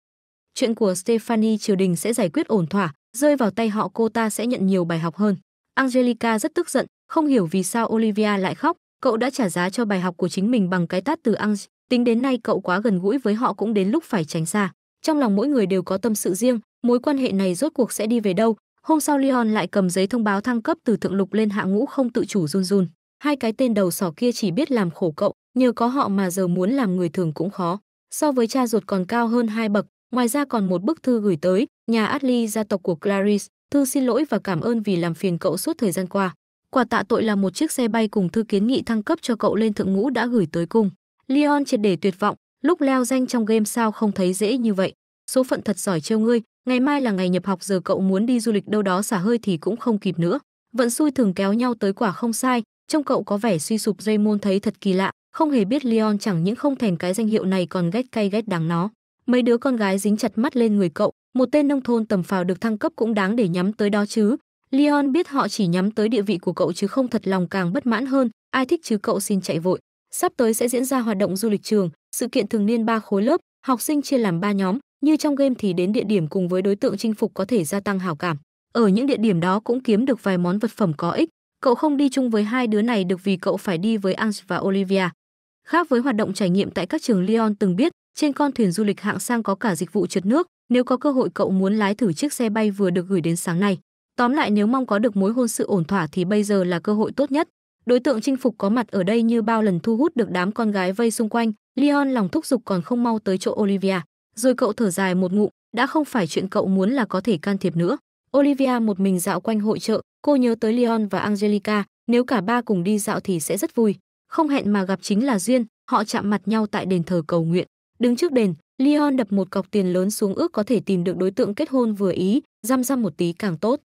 chuyện của Stephanie Triều Đình sẽ giải quyết ổn thỏa, rơi vào tay họ cô ta sẽ nhận nhiều bài học hơn. Angelica rất tức giận, không hiểu vì sao Olivia lại khóc, cậu đã trả giá cho bài học của chính mình bằng cái tát từ Ang, tính đến nay cậu quá gần gũi với họ cũng đến lúc phải tránh xa. Trong lòng mỗi người đều có tâm sự riêng, mối quan hệ này rốt cuộc sẽ đi về đâu. Hôm sau Leon lại cầm giấy thông báo thăng cấp từ thượng lục lên hạ ngũ không tự chủ run run. Hai cái tên đầu sỏ kia chỉ biết làm khổ cậu, nhờ có họ mà giờ muốn làm người thường cũng khó. So với cha ruột còn cao hơn hai bậc, Ngoài ra còn một bức thư gửi tới nhà Ashley gia tộc của Clarice, thư xin lỗi và cảm ơn vì làm phiền cậu suốt thời gian qua. Quà tạ tội là một chiếc xe bay cùng thư kiến nghị thăng cấp cho cậu lên thượng ngũ đã gửi tới cùng. Leon triệt để tuyệt vọng, lúc leo danh trong game sao không thấy dễ như vậy. Số phận thật giỏi trêu ngươi, ngày mai là ngày nhập học giờ cậu muốn đi du lịch đâu đó xả hơi thì cũng không kịp nữa. Vận xui thường kéo nhau tới quả không sai, trông cậu có vẻ suy sụp dây môn thấy thật kỳ lạ, không hề biết Leon chẳng những không thèm cái danh hiệu này còn ghét cay ghét đáng nó mấy đứa con gái dính chặt mắt lên người cậu một tên nông thôn tầm phào được thăng cấp cũng đáng để nhắm tới đó chứ leon biết họ chỉ nhắm tới địa vị của cậu chứ không thật lòng càng bất mãn hơn ai thích chứ cậu xin chạy vội sắp tới sẽ diễn ra hoạt động du lịch trường sự kiện thường niên ba khối lớp học sinh chia làm ba nhóm như trong game thì đến địa điểm cùng với đối tượng chinh phục có thể gia tăng hảo cảm ở những địa điểm đó cũng kiếm được vài món vật phẩm có ích cậu không đi chung với hai đứa này được vì cậu phải đi với Ange và Olivia. Khác với hoạt động trải nghiệm tại các trường Leon từng biết, trên con thuyền du lịch hạng sang có cả dịch vụ trượt nước, nếu có cơ hội cậu muốn lái thử chiếc xe bay vừa được gửi đến sáng nay. Tóm lại nếu mong có được mối hôn sự ổn thỏa thì bây giờ là cơ hội tốt nhất. Đối tượng chinh phục có mặt ở đây như bao lần thu hút được đám con gái vây xung quanh, Leon lòng thúc giục còn không mau tới chỗ Olivia. Rồi cậu thở dài một ngụm, đã không phải chuyện cậu muốn là có thể can thiệp nữa. Olivia một mình dạo quanh hội chợ, cô nhớ tới Leon và Angelica, nếu cả ba cùng đi dạo thì sẽ rất vui. Không hẹn mà gặp chính là duyên, họ chạm mặt nhau tại đền thờ cầu nguyện. Đứng trước đền, Leon đập một cọc tiền lớn xuống ước có thể tìm được đối tượng kết hôn vừa ý, răm răm một tí càng tốt.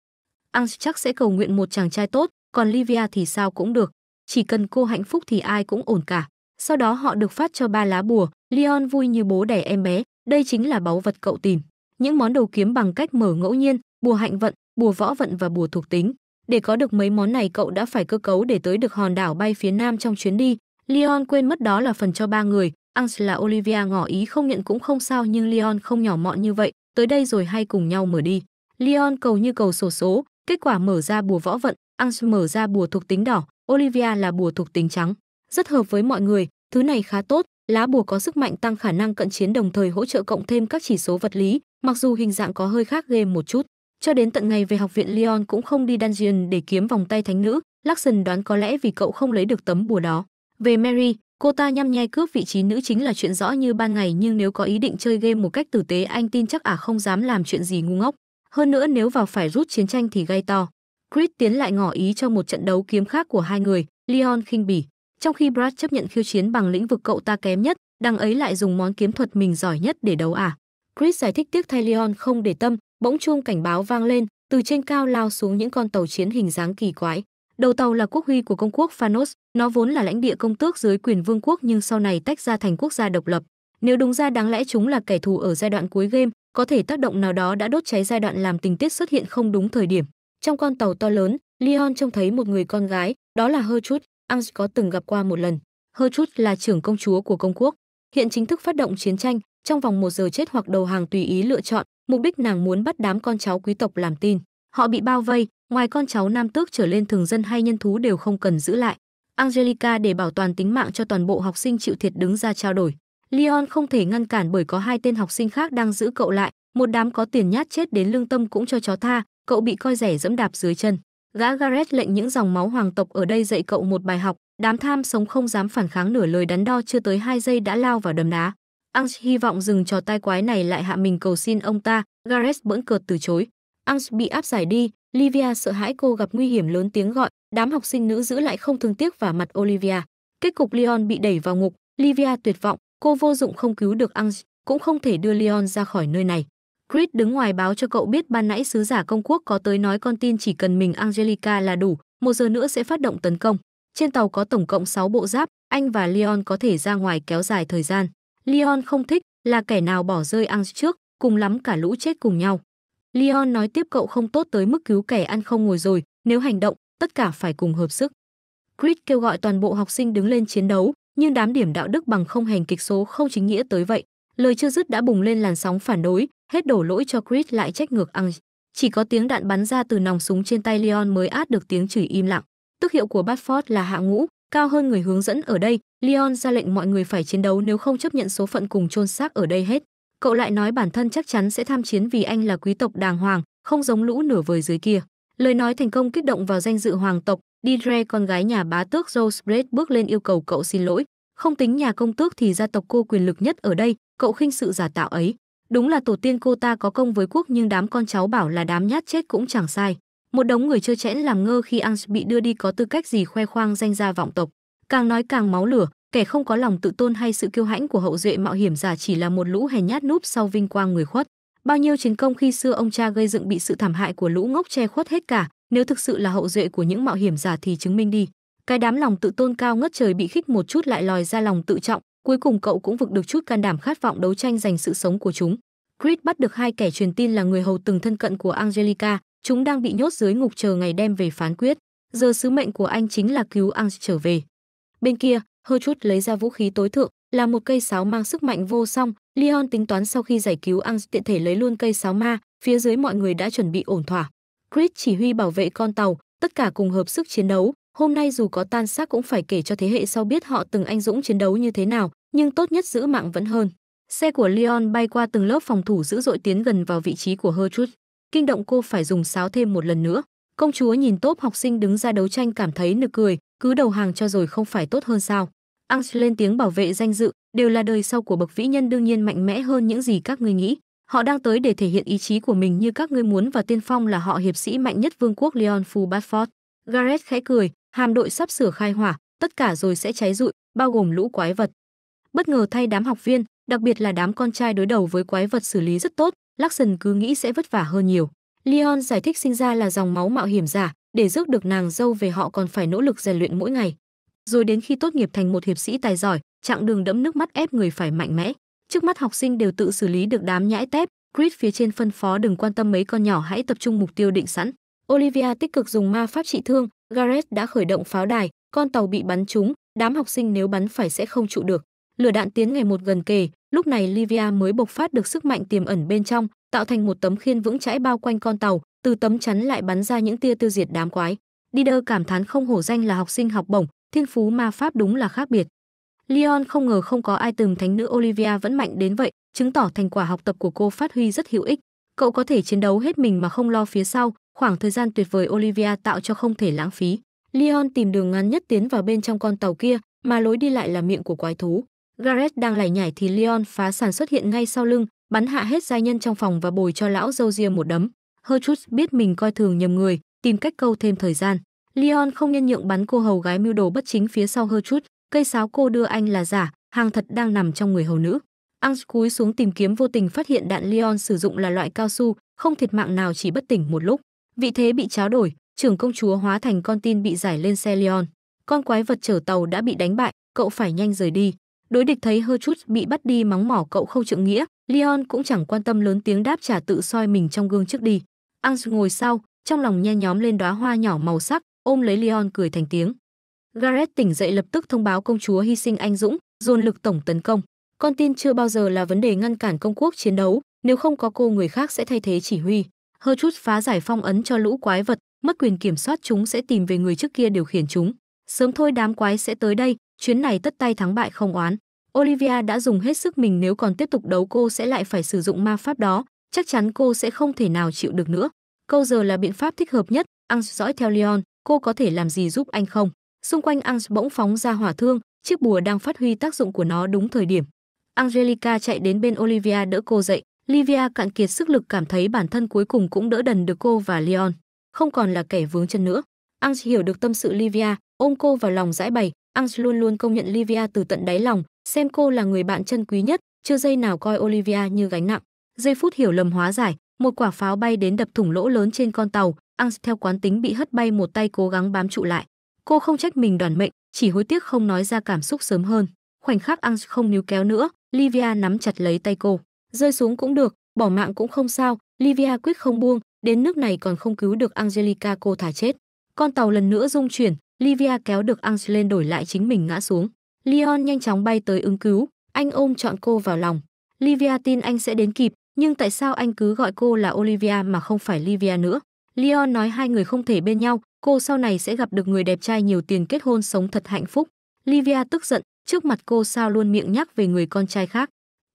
Ang chắc sẽ cầu nguyện một chàng trai tốt, còn Livia thì sao cũng được. Chỉ cần cô hạnh phúc thì ai cũng ổn cả. Sau đó họ được phát cho ba lá bùa, Leon vui như bố đẻ em bé, đây chính là báu vật cậu tìm. Những món đầu kiếm bằng cách mở ngẫu nhiên, bùa hạnh vận, bùa võ vận và bùa thuộc tính. Để có được mấy món này cậu đã phải cơ cấu để tới được hòn đảo bay phía nam trong chuyến đi. Leon quên mất đó là phần cho ba người, là Olivia ngỏ ý không nhận cũng không sao nhưng Leon không nhỏ mọn như vậy, tới đây rồi hay cùng nhau mở đi. Leon cầu như cầu sổ số, kết quả mở ra bùa võ vận, Angela mở ra bùa thuộc tính đỏ, Olivia là bùa thuộc tính trắng. Rất hợp với mọi người, thứ này khá tốt, lá bùa có sức mạnh tăng khả năng cận chiến đồng thời hỗ trợ cộng thêm các chỉ số vật lý, mặc dù hình dạng có hơi khác game một chút. Cho đến tận ngày về học viện Leon cũng không đi dungeon để kiếm vòng tay thánh nữ, Lawson đoán có lẽ vì cậu không lấy được tấm bùa đó. Về Mary, Cô ta nhăm nhe cướp vị trí nữ chính là chuyện rõ như ban ngày nhưng nếu có ý định chơi game một cách tử tế anh tin chắc à không dám làm chuyện gì ngu ngốc. Hơn nữa nếu vào phải rút chiến tranh thì gây to. Chris tiến lại ngỏ ý cho một trận đấu kiếm khác của hai người, Leon khinh bỉ. Trong khi Brad chấp nhận khiêu chiến bằng lĩnh vực cậu ta kém nhất, đằng ấy lại dùng món kiếm thuật mình giỏi nhất để đấu À. Chris giải thích tiếc thay Leon không để tâm, bỗng chuông cảnh báo vang lên, từ trên cao lao xuống những con tàu chiến hình dáng kỳ quái. Đầu tàu là quốc huy của công quốc Phanos, nó vốn là lãnh địa công tước dưới quyền vương quốc nhưng sau này tách ra thành quốc gia độc lập. Nếu đúng ra đáng lẽ chúng là kẻ thù ở giai đoạn cuối game, có thể tác động nào đó đã đốt cháy giai đoạn làm tình tiết xuất hiện không đúng thời điểm. Trong con tàu to lớn, Leon trông thấy một người con gái, đó là Hơ Chút. Ang có từng gặp qua một lần. Hơ Chút là trưởng công chúa của công quốc. Hiện chính thức phát động chiến tranh, trong vòng một giờ chết hoặc đầu hàng tùy ý lựa chọn, mục đích nàng muốn bắt đám con cháu quý tộc làm tin. Họ bị bao vây, Ngoài con cháu nam tước trở lên thường dân hay nhân thú đều không cần giữ lại. Angelica để bảo toàn tính mạng cho toàn bộ học sinh chịu thiệt đứng ra trao đổi. Leon không thể ngăn cản bởi có hai tên học sinh khác đang giữ cậu lại, một đám có tiền nhát chết đến lương tâm cũng cho chó tha, cậu bị coi rẻ dẫm đạp dưới chân. Gã Garrett lệnh những dòng máu hoàng tộc ở đây dạy cậu một bài học, đám tham sống không dám phản kháng nửa lời đắn đo chưa tới hai giây đã lao vào đấm đá. Ange hy vọng dừng trò tai quái này lại hạ mình cầu xin ông ta, gareth bỡn cợt từ chối. Ange bị áp giải đi, Livia sợ hãi cô gặp nguy hiểm lớn tiếng gọi, đám học sinh nữ giữ lại không thương tiếc và mặt Olivia. Kết cục Leon bị đẩy vào ngục, Livia tuyệt vọng, cô vô dụng không cứu được Ange, cũng không thể đưa Leon ra khỏi nơi này. Chris đứng ngoài báo cho cậu biết ban nãy sứ giả công quốc có tới nói con tin chỉ cần mình Angelica là đủ, một giờ nữa sẽ phát động tấn công. Trên tàu có tổng cộng 6 bộ giáp, anh và Leon có thể ra ngoài kéo dài thời gian. Leon không thích, là kẻ nào bỏ rơi Ange trước, cùng lắm cả lũ chết cùng nhau. Leon nói tiếp cậu không tốt tới mức cứu kẻ ăn không ngồi rồi, nếu hành động, tất cả phải cùng hợp sức. Chris kêu gọi toàn bộ học sinh đứng lên chiến đấu, nhưng đám điểm đạo đức bằng không hành kịch số không chính nghĩa tới vậy. Lời chưa dứt đã bùng lên làn sóng phản đối, hết đổ lỗi cho Chris lại trách ngược ăn. Chỉ có tiếng đạn bắn ra từ nòng súng trên tay Leon mới át được tiếng chửi im lặng. Tức hiệu của Badford là hạ ngũ, cao hơn người hướng dẫn ở đây, Leon ra lệnh mọi người phải chiến đấu nếu không chấp nhận số phận cùng chôn xác ở đây hết cậu lại nói bản thân chắc chắn sẽ tham chiến vì anh là quý tộc đàng hoàng, không giống lũ nửa vời dưới kia. Lời nói thành công kích động vào danh dự hoàng tộc, Didre con gái nhà bá tước Rosebred bước lên yêu cầu cậu xin lỗi. Không tính nhà công tước thì gia tộc cô quyền lực nhất ở đây, cậu khinh sự giả tạo ấy. Đúng là tổ tiên cô ta có công với quốc nhưng đám con cháu bảo là đám nhát chết cũng chẳng sai. Một đống người chơi chẽn làm ngơ khi Ange bị đưa đi có tư cách gì khoe khoang danh gia vọng tộc. Càng nói càng máu lửa, kẻ không có lòng tự tôn hay sự kiêu hãnh của hậu duệ mạo hiểm giả chỉ là một lũ hèn nhát núp sau vinh quang người khuất bao nhiêu chiến công khi xưa ông cha gây dựng bị sự thảm hại của lũ ngốc che khuất hết cả nếu thực sự là hậu duệ của những mạo hiểm giả thì chứng minh đi cái đám lòng tự tôn cao ngất trời bị khích một chút lại lòi ra lòng tự trọng cuối cùng cậu cũng vực được chút can đảm khát vọng đấu tranh giành sự sống của chúng Chris bắt được hai kẻ truyền tin là người hầu từng thân cận của Angelica, chúng đang bị nhốt dưới ngục chờ ngày đem về phán quyết. Giờ sứ mệnh của anh chính là cứu Ang trở về. Bên kia, Hơi chút lấy ra vũ khí tối thượng là một cây sáo mang sức mạnh vô song leon tính toán sau khi giải cứu ang tiện thể lấy luôn cây sáo ma phía dưới mọi người đã chuẩn bị ổn thỏa chris chỉ huy bảo vệ con tàu tất cả cùng hợp sức chiến đấu hôm nay dù có tan xác cũng phải kể cho thế hệ sau biết họ từng anh dũng chiến đấu như thế nào nhưng tốt nhất giữ mạng vẫn hơn xe của leon bay qua từng lớp phòng thủ dữ dội tiến gần vào vị trí của hertrude kinh động cô phải dùng sáo thêm một lần nữa công chúa nhìn tốp học sinh đứng ra đấu tranh cảm thấy nực cười cứ đầu hàng cho rồi không phải tốt hơn sao Ans lên tiếng bảo vệ danh dự, đều là đời sau của bậc vĩ nhân đương nhiên mạnh mẽ hơn những gì các ngươi nghĩ. Họ đang tới để thể hiện ý chí của mình như các ngươi muốn và tiên phong là họ hiệp sĩ mạnh nhất vương quốc Leon Phu Badford. Gareth khẽ cười, hàm đội sắp sửa khai hỏa, tất cả rồi sẽ cháy rụi, bao gồm lũ quái vật. Bất ngờ thay đám học viên, đặc biệt là đám con trai đối đầu với quái vật xử lý rất tốt, Lawson cứ nghĩ sẽ vất vả hơn nhiều. Leon giải thích sinh ra là dòng máu mạo hiểm giả, để rước được nàng dâu về họ còn phải nỗ lực rèn luyện mỗi ngày rồi đến khi tốt nghiệp thành một hiệp sĩ tài giỏi, chặng đường đẫm nước mắt ép người phải mạnh mẽ. Trước mắt học sinh đều tự xử lý được đám nhãi tép, Chris phía trên phân phó đừng quan tâm mấy con nhỏ hãy tập trung mục tiêu định sẵn. Olivia tích cực dùng ma pháp trị thương, Gareth đã khởi động pháo đài, con tàu bị bắn trúng, đám học sinh nếu bắn phải sẽ không trụ được. Lửa đạn tiến ngày một gần kề, lúc này Livia mới bộc phát được sức mạnh tiềm ẩn bên trong, tạo thành một tấm khiên vững chãi bao quanh con tàu, từ tấm chắn lại bắn ra những tia tiêu diệt đám quái. Leader cảm thán không hổ danh là học sinh học bổng, thiên phú ma pháp đúng là khác biệt. Leon không ngờ không có ai từng thánh nữ Olivia vẫn mạnh đến vậy, chứng tỏ thành quả học tập của cô phát huy rất hữu ích. Cậu có thể chiến đấu hết mình mà không lo phía sau, khoảng thời gian tuyệt vời Olivia tạo cho không thể lãng phí. Leon tìm đường ngắn nhất tiến vào bên trong con tàu kia, mà lối đi lại là miệng của quái thú. Gareth đang lải nhải thì Leon phá sản xuất hiện ngay sau lưng, bắn hạ hết giai nhân trong phòng và bồi cho lão dâu ria một đấm. Hertrude biết mình coi thường nhầm người, tìm cách câu thêm thời gian. Leon không nhân nhượng bắn cô hầu gái mưu đồ bất chính phía sau hơ chút, cây sáo cô đưa anh là giả, hàng thật đang nằm trong người hầu nữ. Ang cúi xuống tìm kiếm vô tình phát hiện đạn Leon sử dụng là loại cao su, không thiệt mạng nào chỉ bất tỉnh một lúc. Vị thế bị tráo đổi, trưởng công chúa hóa thành con tin bị giải lên xe Leon. Con quái vật chở tàu đã bị đánh bại, cậu phải nhanh rời đi. Đối địch thấy hơ chút bị bắt đi mắng mỏ cậu không trượng nghĩa, Leon cũng chẳng quan tâm lớn tiếng đáp trả tự soi mình trong gương trước đi. Ang ngồi sau, trong lòng nhe nhóm lên đóa hoa nhỏ màu sắc, ôm lấy Leon cười thành tiếng. Gareth tỉnh dậy lập tức thông báo công chúa hy sinh anh dũng, dồn lực tổng tấn công. Con tin chưa bao giờ là vấn đề ngăn cản công quốc chiến đấu, nếu không có cô người khác sẽ thay thế chỉ huy. Hơ chút phá giải phong ấn cho lũ quái vật, mất quyền kiểm soát chúng sẽ tìm về người trước kia điều khiển chúng. Sớm thôi đám quái sẽ tới đây, chuyến này tất tay thắng bại không oán. Olivia đã dùng hết sức mình nếu còn tiếp tục đấu cô sẽ lại phải sử dụng ma pháp đó, chắc chắn cô sẽ không thể nào chịu được nữa. Câu giờ là biện pháp thích hợp nhất, Ang dõi theo Leon, cô có thể làm gì giúp anh không? Xung quanh Angs bỗng phóng ra hỏa thương, chiếc bùa đang phát huy tác dụng của nó đúng thời điểm. Angelica chạy đến bên Olivia đỡ cô dậy. Livia cạn kiệt sức lực cảm thấy bản thân cuối cùng cũng đỡ đần được cô và Leon, không còn là kẻ vướng chân nữa. Angs hiểu được tâm sự Livia, ôm cô vào lòng giải bày, Angs luôn luôn công nhận Livia từ tận đáy lòng, xem cô là người bạn chân quý nhất, chưa giây nào coi Olivia như gánh nặng. Giây phút hiểu lầm hóa giải, một quả pháo bay đến đập thủng lỗ lớn trên con tàu, Ang theo quán tính bị hất bay một tay cố gắng bám trụ lại. Cô không trách mình đoàn mệnh, chỉ hối tiếc không nói ra cảm xúc sớm hơn. Khoảnh khắc Ang không níu kéo nữa, Livia nắm chặt lấy tay cô. Rơi xuống cũng được, bỏ mạng cũng không sao, Livia quyết không buông, đến nước này còn không cứu được Angelica cô thả chết. Con tàu lần nữa rung chuyển, Livia kéo được Ang lên đổi lại chính mình ngã xuống. Leon nhanh chóng bay tới ứng cứu, anh ôm chọn cô vào lòng. Livia tin anh sẽ đến kịp, nhưng tại sao anh cứ gọi cô là Olivia mà không phải Livia nữa? Leon nói hai người không thể bên nhau, cô sau này sẽ gặp được người đẹp trai nhiều tiền kết hôn sống thật hạnh phúc. Livia tức giận, trước mặt cô sao luôn miệng nhắc về người con trai khác.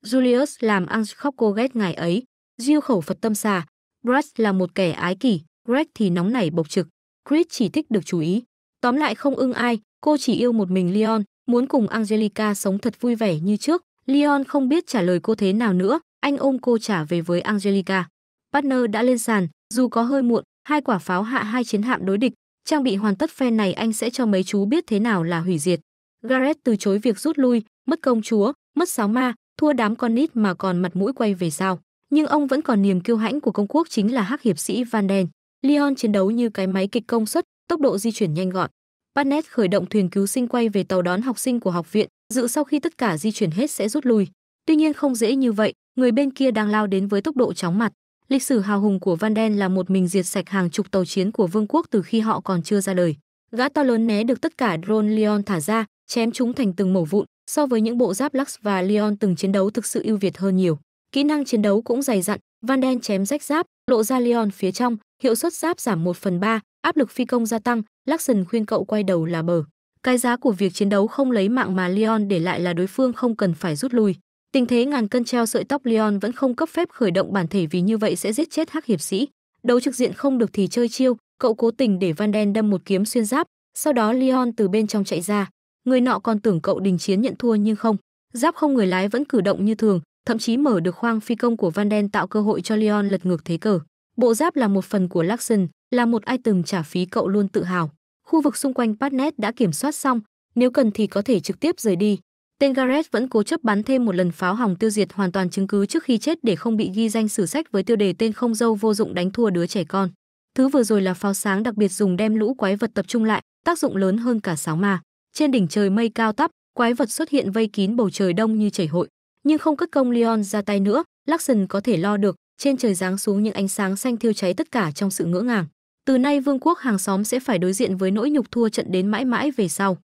Julius làm Ange khóc cô ghét ngài ấy. Jill khẩu Phật tâm xà. Brad là một kẻ ái kỷ, Greg thì nóng nảy bộc trực. Chris chỉ thích được chú ý. Tóm lại không ưng ai, cô chỉ yêu một mình Leon, muốn cùng Angelica sống thật vui vẻ như trước. Leon không biết trả lời cô thế nào nữa, anh ôm cô trả về với Angelica. Partner đã lên sàn, dù có hơi muộn, hai quả pháo hạ hai chiến hạm đối địch, trang bị hoàn tất phe này anh sẽ cho mấy chú biết thế nào là hủy diệt. Gareth từ chối việc rút lui, mất công chúa, mất sáu ma, thua đám con nít mà còn mặt mũi quay về sao. Nhưng ông vẫn còn niềm kiêu hãnh của công quốc chính là hắc hiệp sĩ Van Den. Leon chiến đấu như cái máy kịch công suất, tốc độ di chuyển nhanh gọn. Barnett khởi động thuyền cứu sinh quay về tàu đón học sinh của học viện, dự sau khi tất cả di chuyển hết sẽ rút lui. Tuy nhiên không dễ như vậy, người bên kia đang lao đến với tốc độ chóng mặt. Lịch sử hào hùng của Van Den là một mình diệt sạch hàng chục tàu chiến của vương quốc từ khi họ còn chưa ra đời. Gã to lớn né được tất cả drone Leon thả ra, chém chúng thành từng mẩu vụn, so với những bộ giáp Lux và Leon từng chiến đấu thực sự ưu việt hơn nhiều. Kỹ năng chiến đấu cũng dày dặn, Van Den chém rách giáp, lộ ra Leon phía trong, hiệu suất giáp giảm 1 phần 3, áp lực phi công gia tăng, Lawson khuyên cậu quay đầu là bờ. Cái giá của việc chiến đấu không lấy mạng mà Leon để lại là đối phương không cần phải rút lui. Tình thế ngàn cân treo sợi tóc Leon vẫn không cấp phép khởi động bản thể vì như vậy sẽ giết chết Hắc hiệp sĩ. Đấu trực diện không được thì chơi chiêu, cậu cố tình để Van Den đâm một kiếm xuyên giáp, sau đó Leon từ bên trong chạy ra. Người nọ còn tưởng cậu đình chiến nhận thua nhưng không. Giáp không người lái vẫn cử động như thường, thậm chí mở được khoang phi công của Van Den tạo cơ hội cho Leon lật ngược thế cờ. Bộ giáp là một phần của Larson, là một item trả phí cậu luôn tự hào. Khu vực xung quanh Patnet đã kiểm soát xong, nếu cần thì có thể trực tiếp rời đi, Tên Gareth vẫn cố chấp bắn thêm một lần pháo hỏng tiêu diệt hoàn toàn chứng cứ trước khi chết để không bị ghi danh sử sách với tiêu đề tên không dâu vô dụng đánh thua đứa trẻ con. Thứ vừa rồi là pháo sáng đặc biệt dùng đem lũ quái vật tập trung lại, tác dụng lớn hơn cả sáo ma. Trên đỉnh trời mây cao tắp, quái vật xuất hiện vây kín bầu trời đông như chảy hội, nhưng không cất công Leon ra tay nữa, Lawson có thể lo được, trên trời giáng xuống những ánh sáng xanh thiêu cháy tất cả trong sự ngỡ ngàng. Từ nay vương quốc hàng xóm sẽ phải đối diện với nỗi nhục thua trận đến mãi mãi về sau.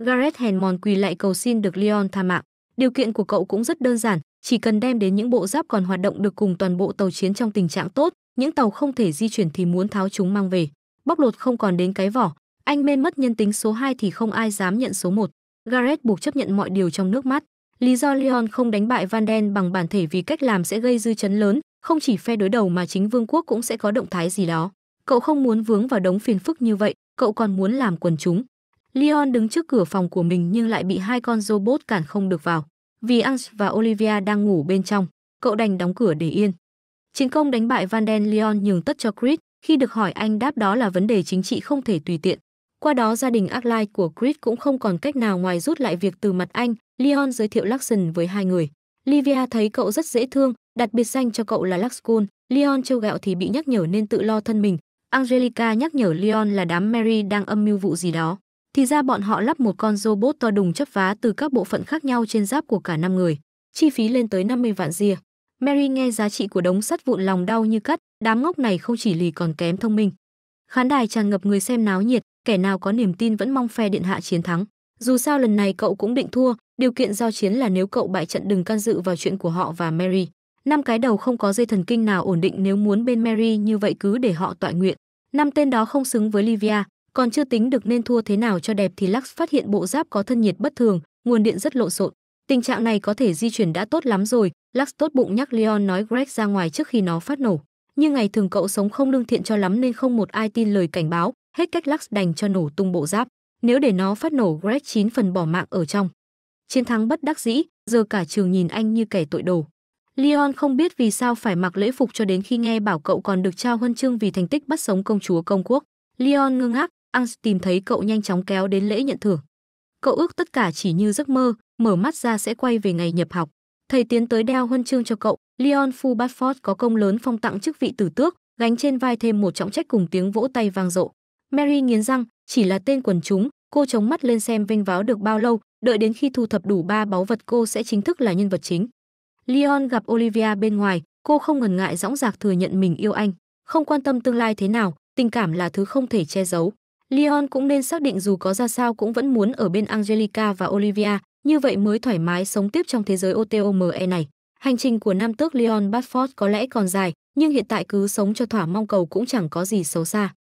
Gareth hèn mòn quỳ lại cầu xin được Leon tha mạng. Điều kiện của cậu cũng rất đơn giản, chỉ cần đem đến những bộ giáp còn hoạt động được cùng toàn bộ tàu chiến trong tình trạng tốt, những tàu không thể di chuyển thì muốn tháo chúng mang về. Bóc lột không còn đến cái vỏ, anh mê mất nhân tính số 2 thì không ai dám nhận số 1. Gareth buộc chấp nhận mọi điều trong nước mắt. Lý do Leon không đánh bại Van Den bằng bản thể vì cách làm sẽ gây dư chấn lớn, không chỉ phe đối đầu mà chính vương quốc cũng sẽ có động thái gì đó. Cậu không muốn vướng vào đống phiền phức như vậy, cậu còn muốn làm quần chúng. Leon đứng trước cửa phòng của mình nhưng lại bị hai con robot cản không được vào. Vì Ange và Olivia đang ngủ bên trong, cậu đành đóng cửa để yên. Chiến công đánh bại Van Den Leon nhường tất cho Chris, khi được hỏi anh đáp đó là vấn đề chính trị không thể tùy tiện. Qua đó gia đình Arklay của Chris cũng không còn cách nào ngoài rút lại việc từ mặt anh, Leon giới thiệu Luxon với hai người. Livia thấy cậu rất dễ thương, đặt biệt danh cho cậu là Luxcon, Leon trêu gẹo thì bị nhắc nhở nên tự lo thân mình. Angelica nhắc nhở Leon là đám Mary đang âm mưu vụ gì đó. Thì ra bọn họ lắp một con robot to đùng chấp vá từ các bộ phận khác nhau trên giáp của cả năm người, chi phí lên tới 50 vạn ria. Mary nghe giá trị của đống sắt vụn lòng đau như cắt, đám ngốc này không chỉ lì còn kém thông minh. Khán đài tràn ngập người xem náo nhiệt, kẻ nào có niềm tin vẫn mong phe điện hạ chiến thắng. Dù sao lần này cậu cũng định thua, điều kiện giao chiến là nếu cậu bại trận đừng can dự vào chuyện của họ và Mary. Năm cái đầu không có dây thần kinh nào ổn định nếu muốn bên Mary như vậy cứ để họ tọa nguyện. Năm tên đó không xứng với Livia, còn chưa tính được nên thua thế nào cho đẹp thì Lux phát hiện bộ giáp có thân nhiệt bất thường, nguồn điện rất lộn xộn. Tình trạng này có thể di chuyển đã tốt lắm rồi, Lux tốt bụng nhắc Leon nói Greg ra ngoài trước khi nó phát nổ. Nhưng ngày thường cậu sống không lương thiện cho lắm nên không một ai tin lời cảnh báo, hết cách Lux đành cho nổ tung bộ giáp. Nếu để nó phát nổ Greg chín phần bỏ mạng ở trong. Chiến thắng bất đắc dĩ, giờ cả trường nhìn anh như kẻ tội đồ. Leon không biết vì sao phải mặc lễ phục cho đến khi nghe bảo cậu còn được trao huân chương vì thành tích bắt sống công chúa công quốc. Leon ngưng ngác. Ans tìm thấy cậu nhanh chóng kéo đến lễ nhận thưởng. Cậu ước tất cả chỉ như giấc mơ, mở mắt ra sẽ quay về ngày nhập học. Thầy tiến tới đeo huân chương cho cậu, Leon Fu Batford có công lớn phong tặng chức vị tử tước, gánh trên vai thêm một trọng trách cùng tiếng vỗ tay vang rộ. Mary nghiến răng, chỉ là tên quần chúng, cô chống mắt lên xem vinh váo được bao lâu, đợi đến khi thu thập đủ ba báu vật cô sẽ chính thức là nhân vật chính. Leon gặp Olivia bên ngoài, cô không ngần ngại dõng dạc thừa nhận mình yêu anh, không quan tâm tương lai thế nào, tình cảm là thứ không thể che giấu. Leon cũng nên xác định dù có ra sao cũng vẫn muốn ở bên Angelica và Olivia, như vậy mới thoải mái sống tiếp trong thế giới OTOME này. Hành trình của nam tước Leon Badford có lẽ còn dài, nhưng hiện tại cứ sống cho thỏa mong cầu cũng chẳng có gì xấu xa.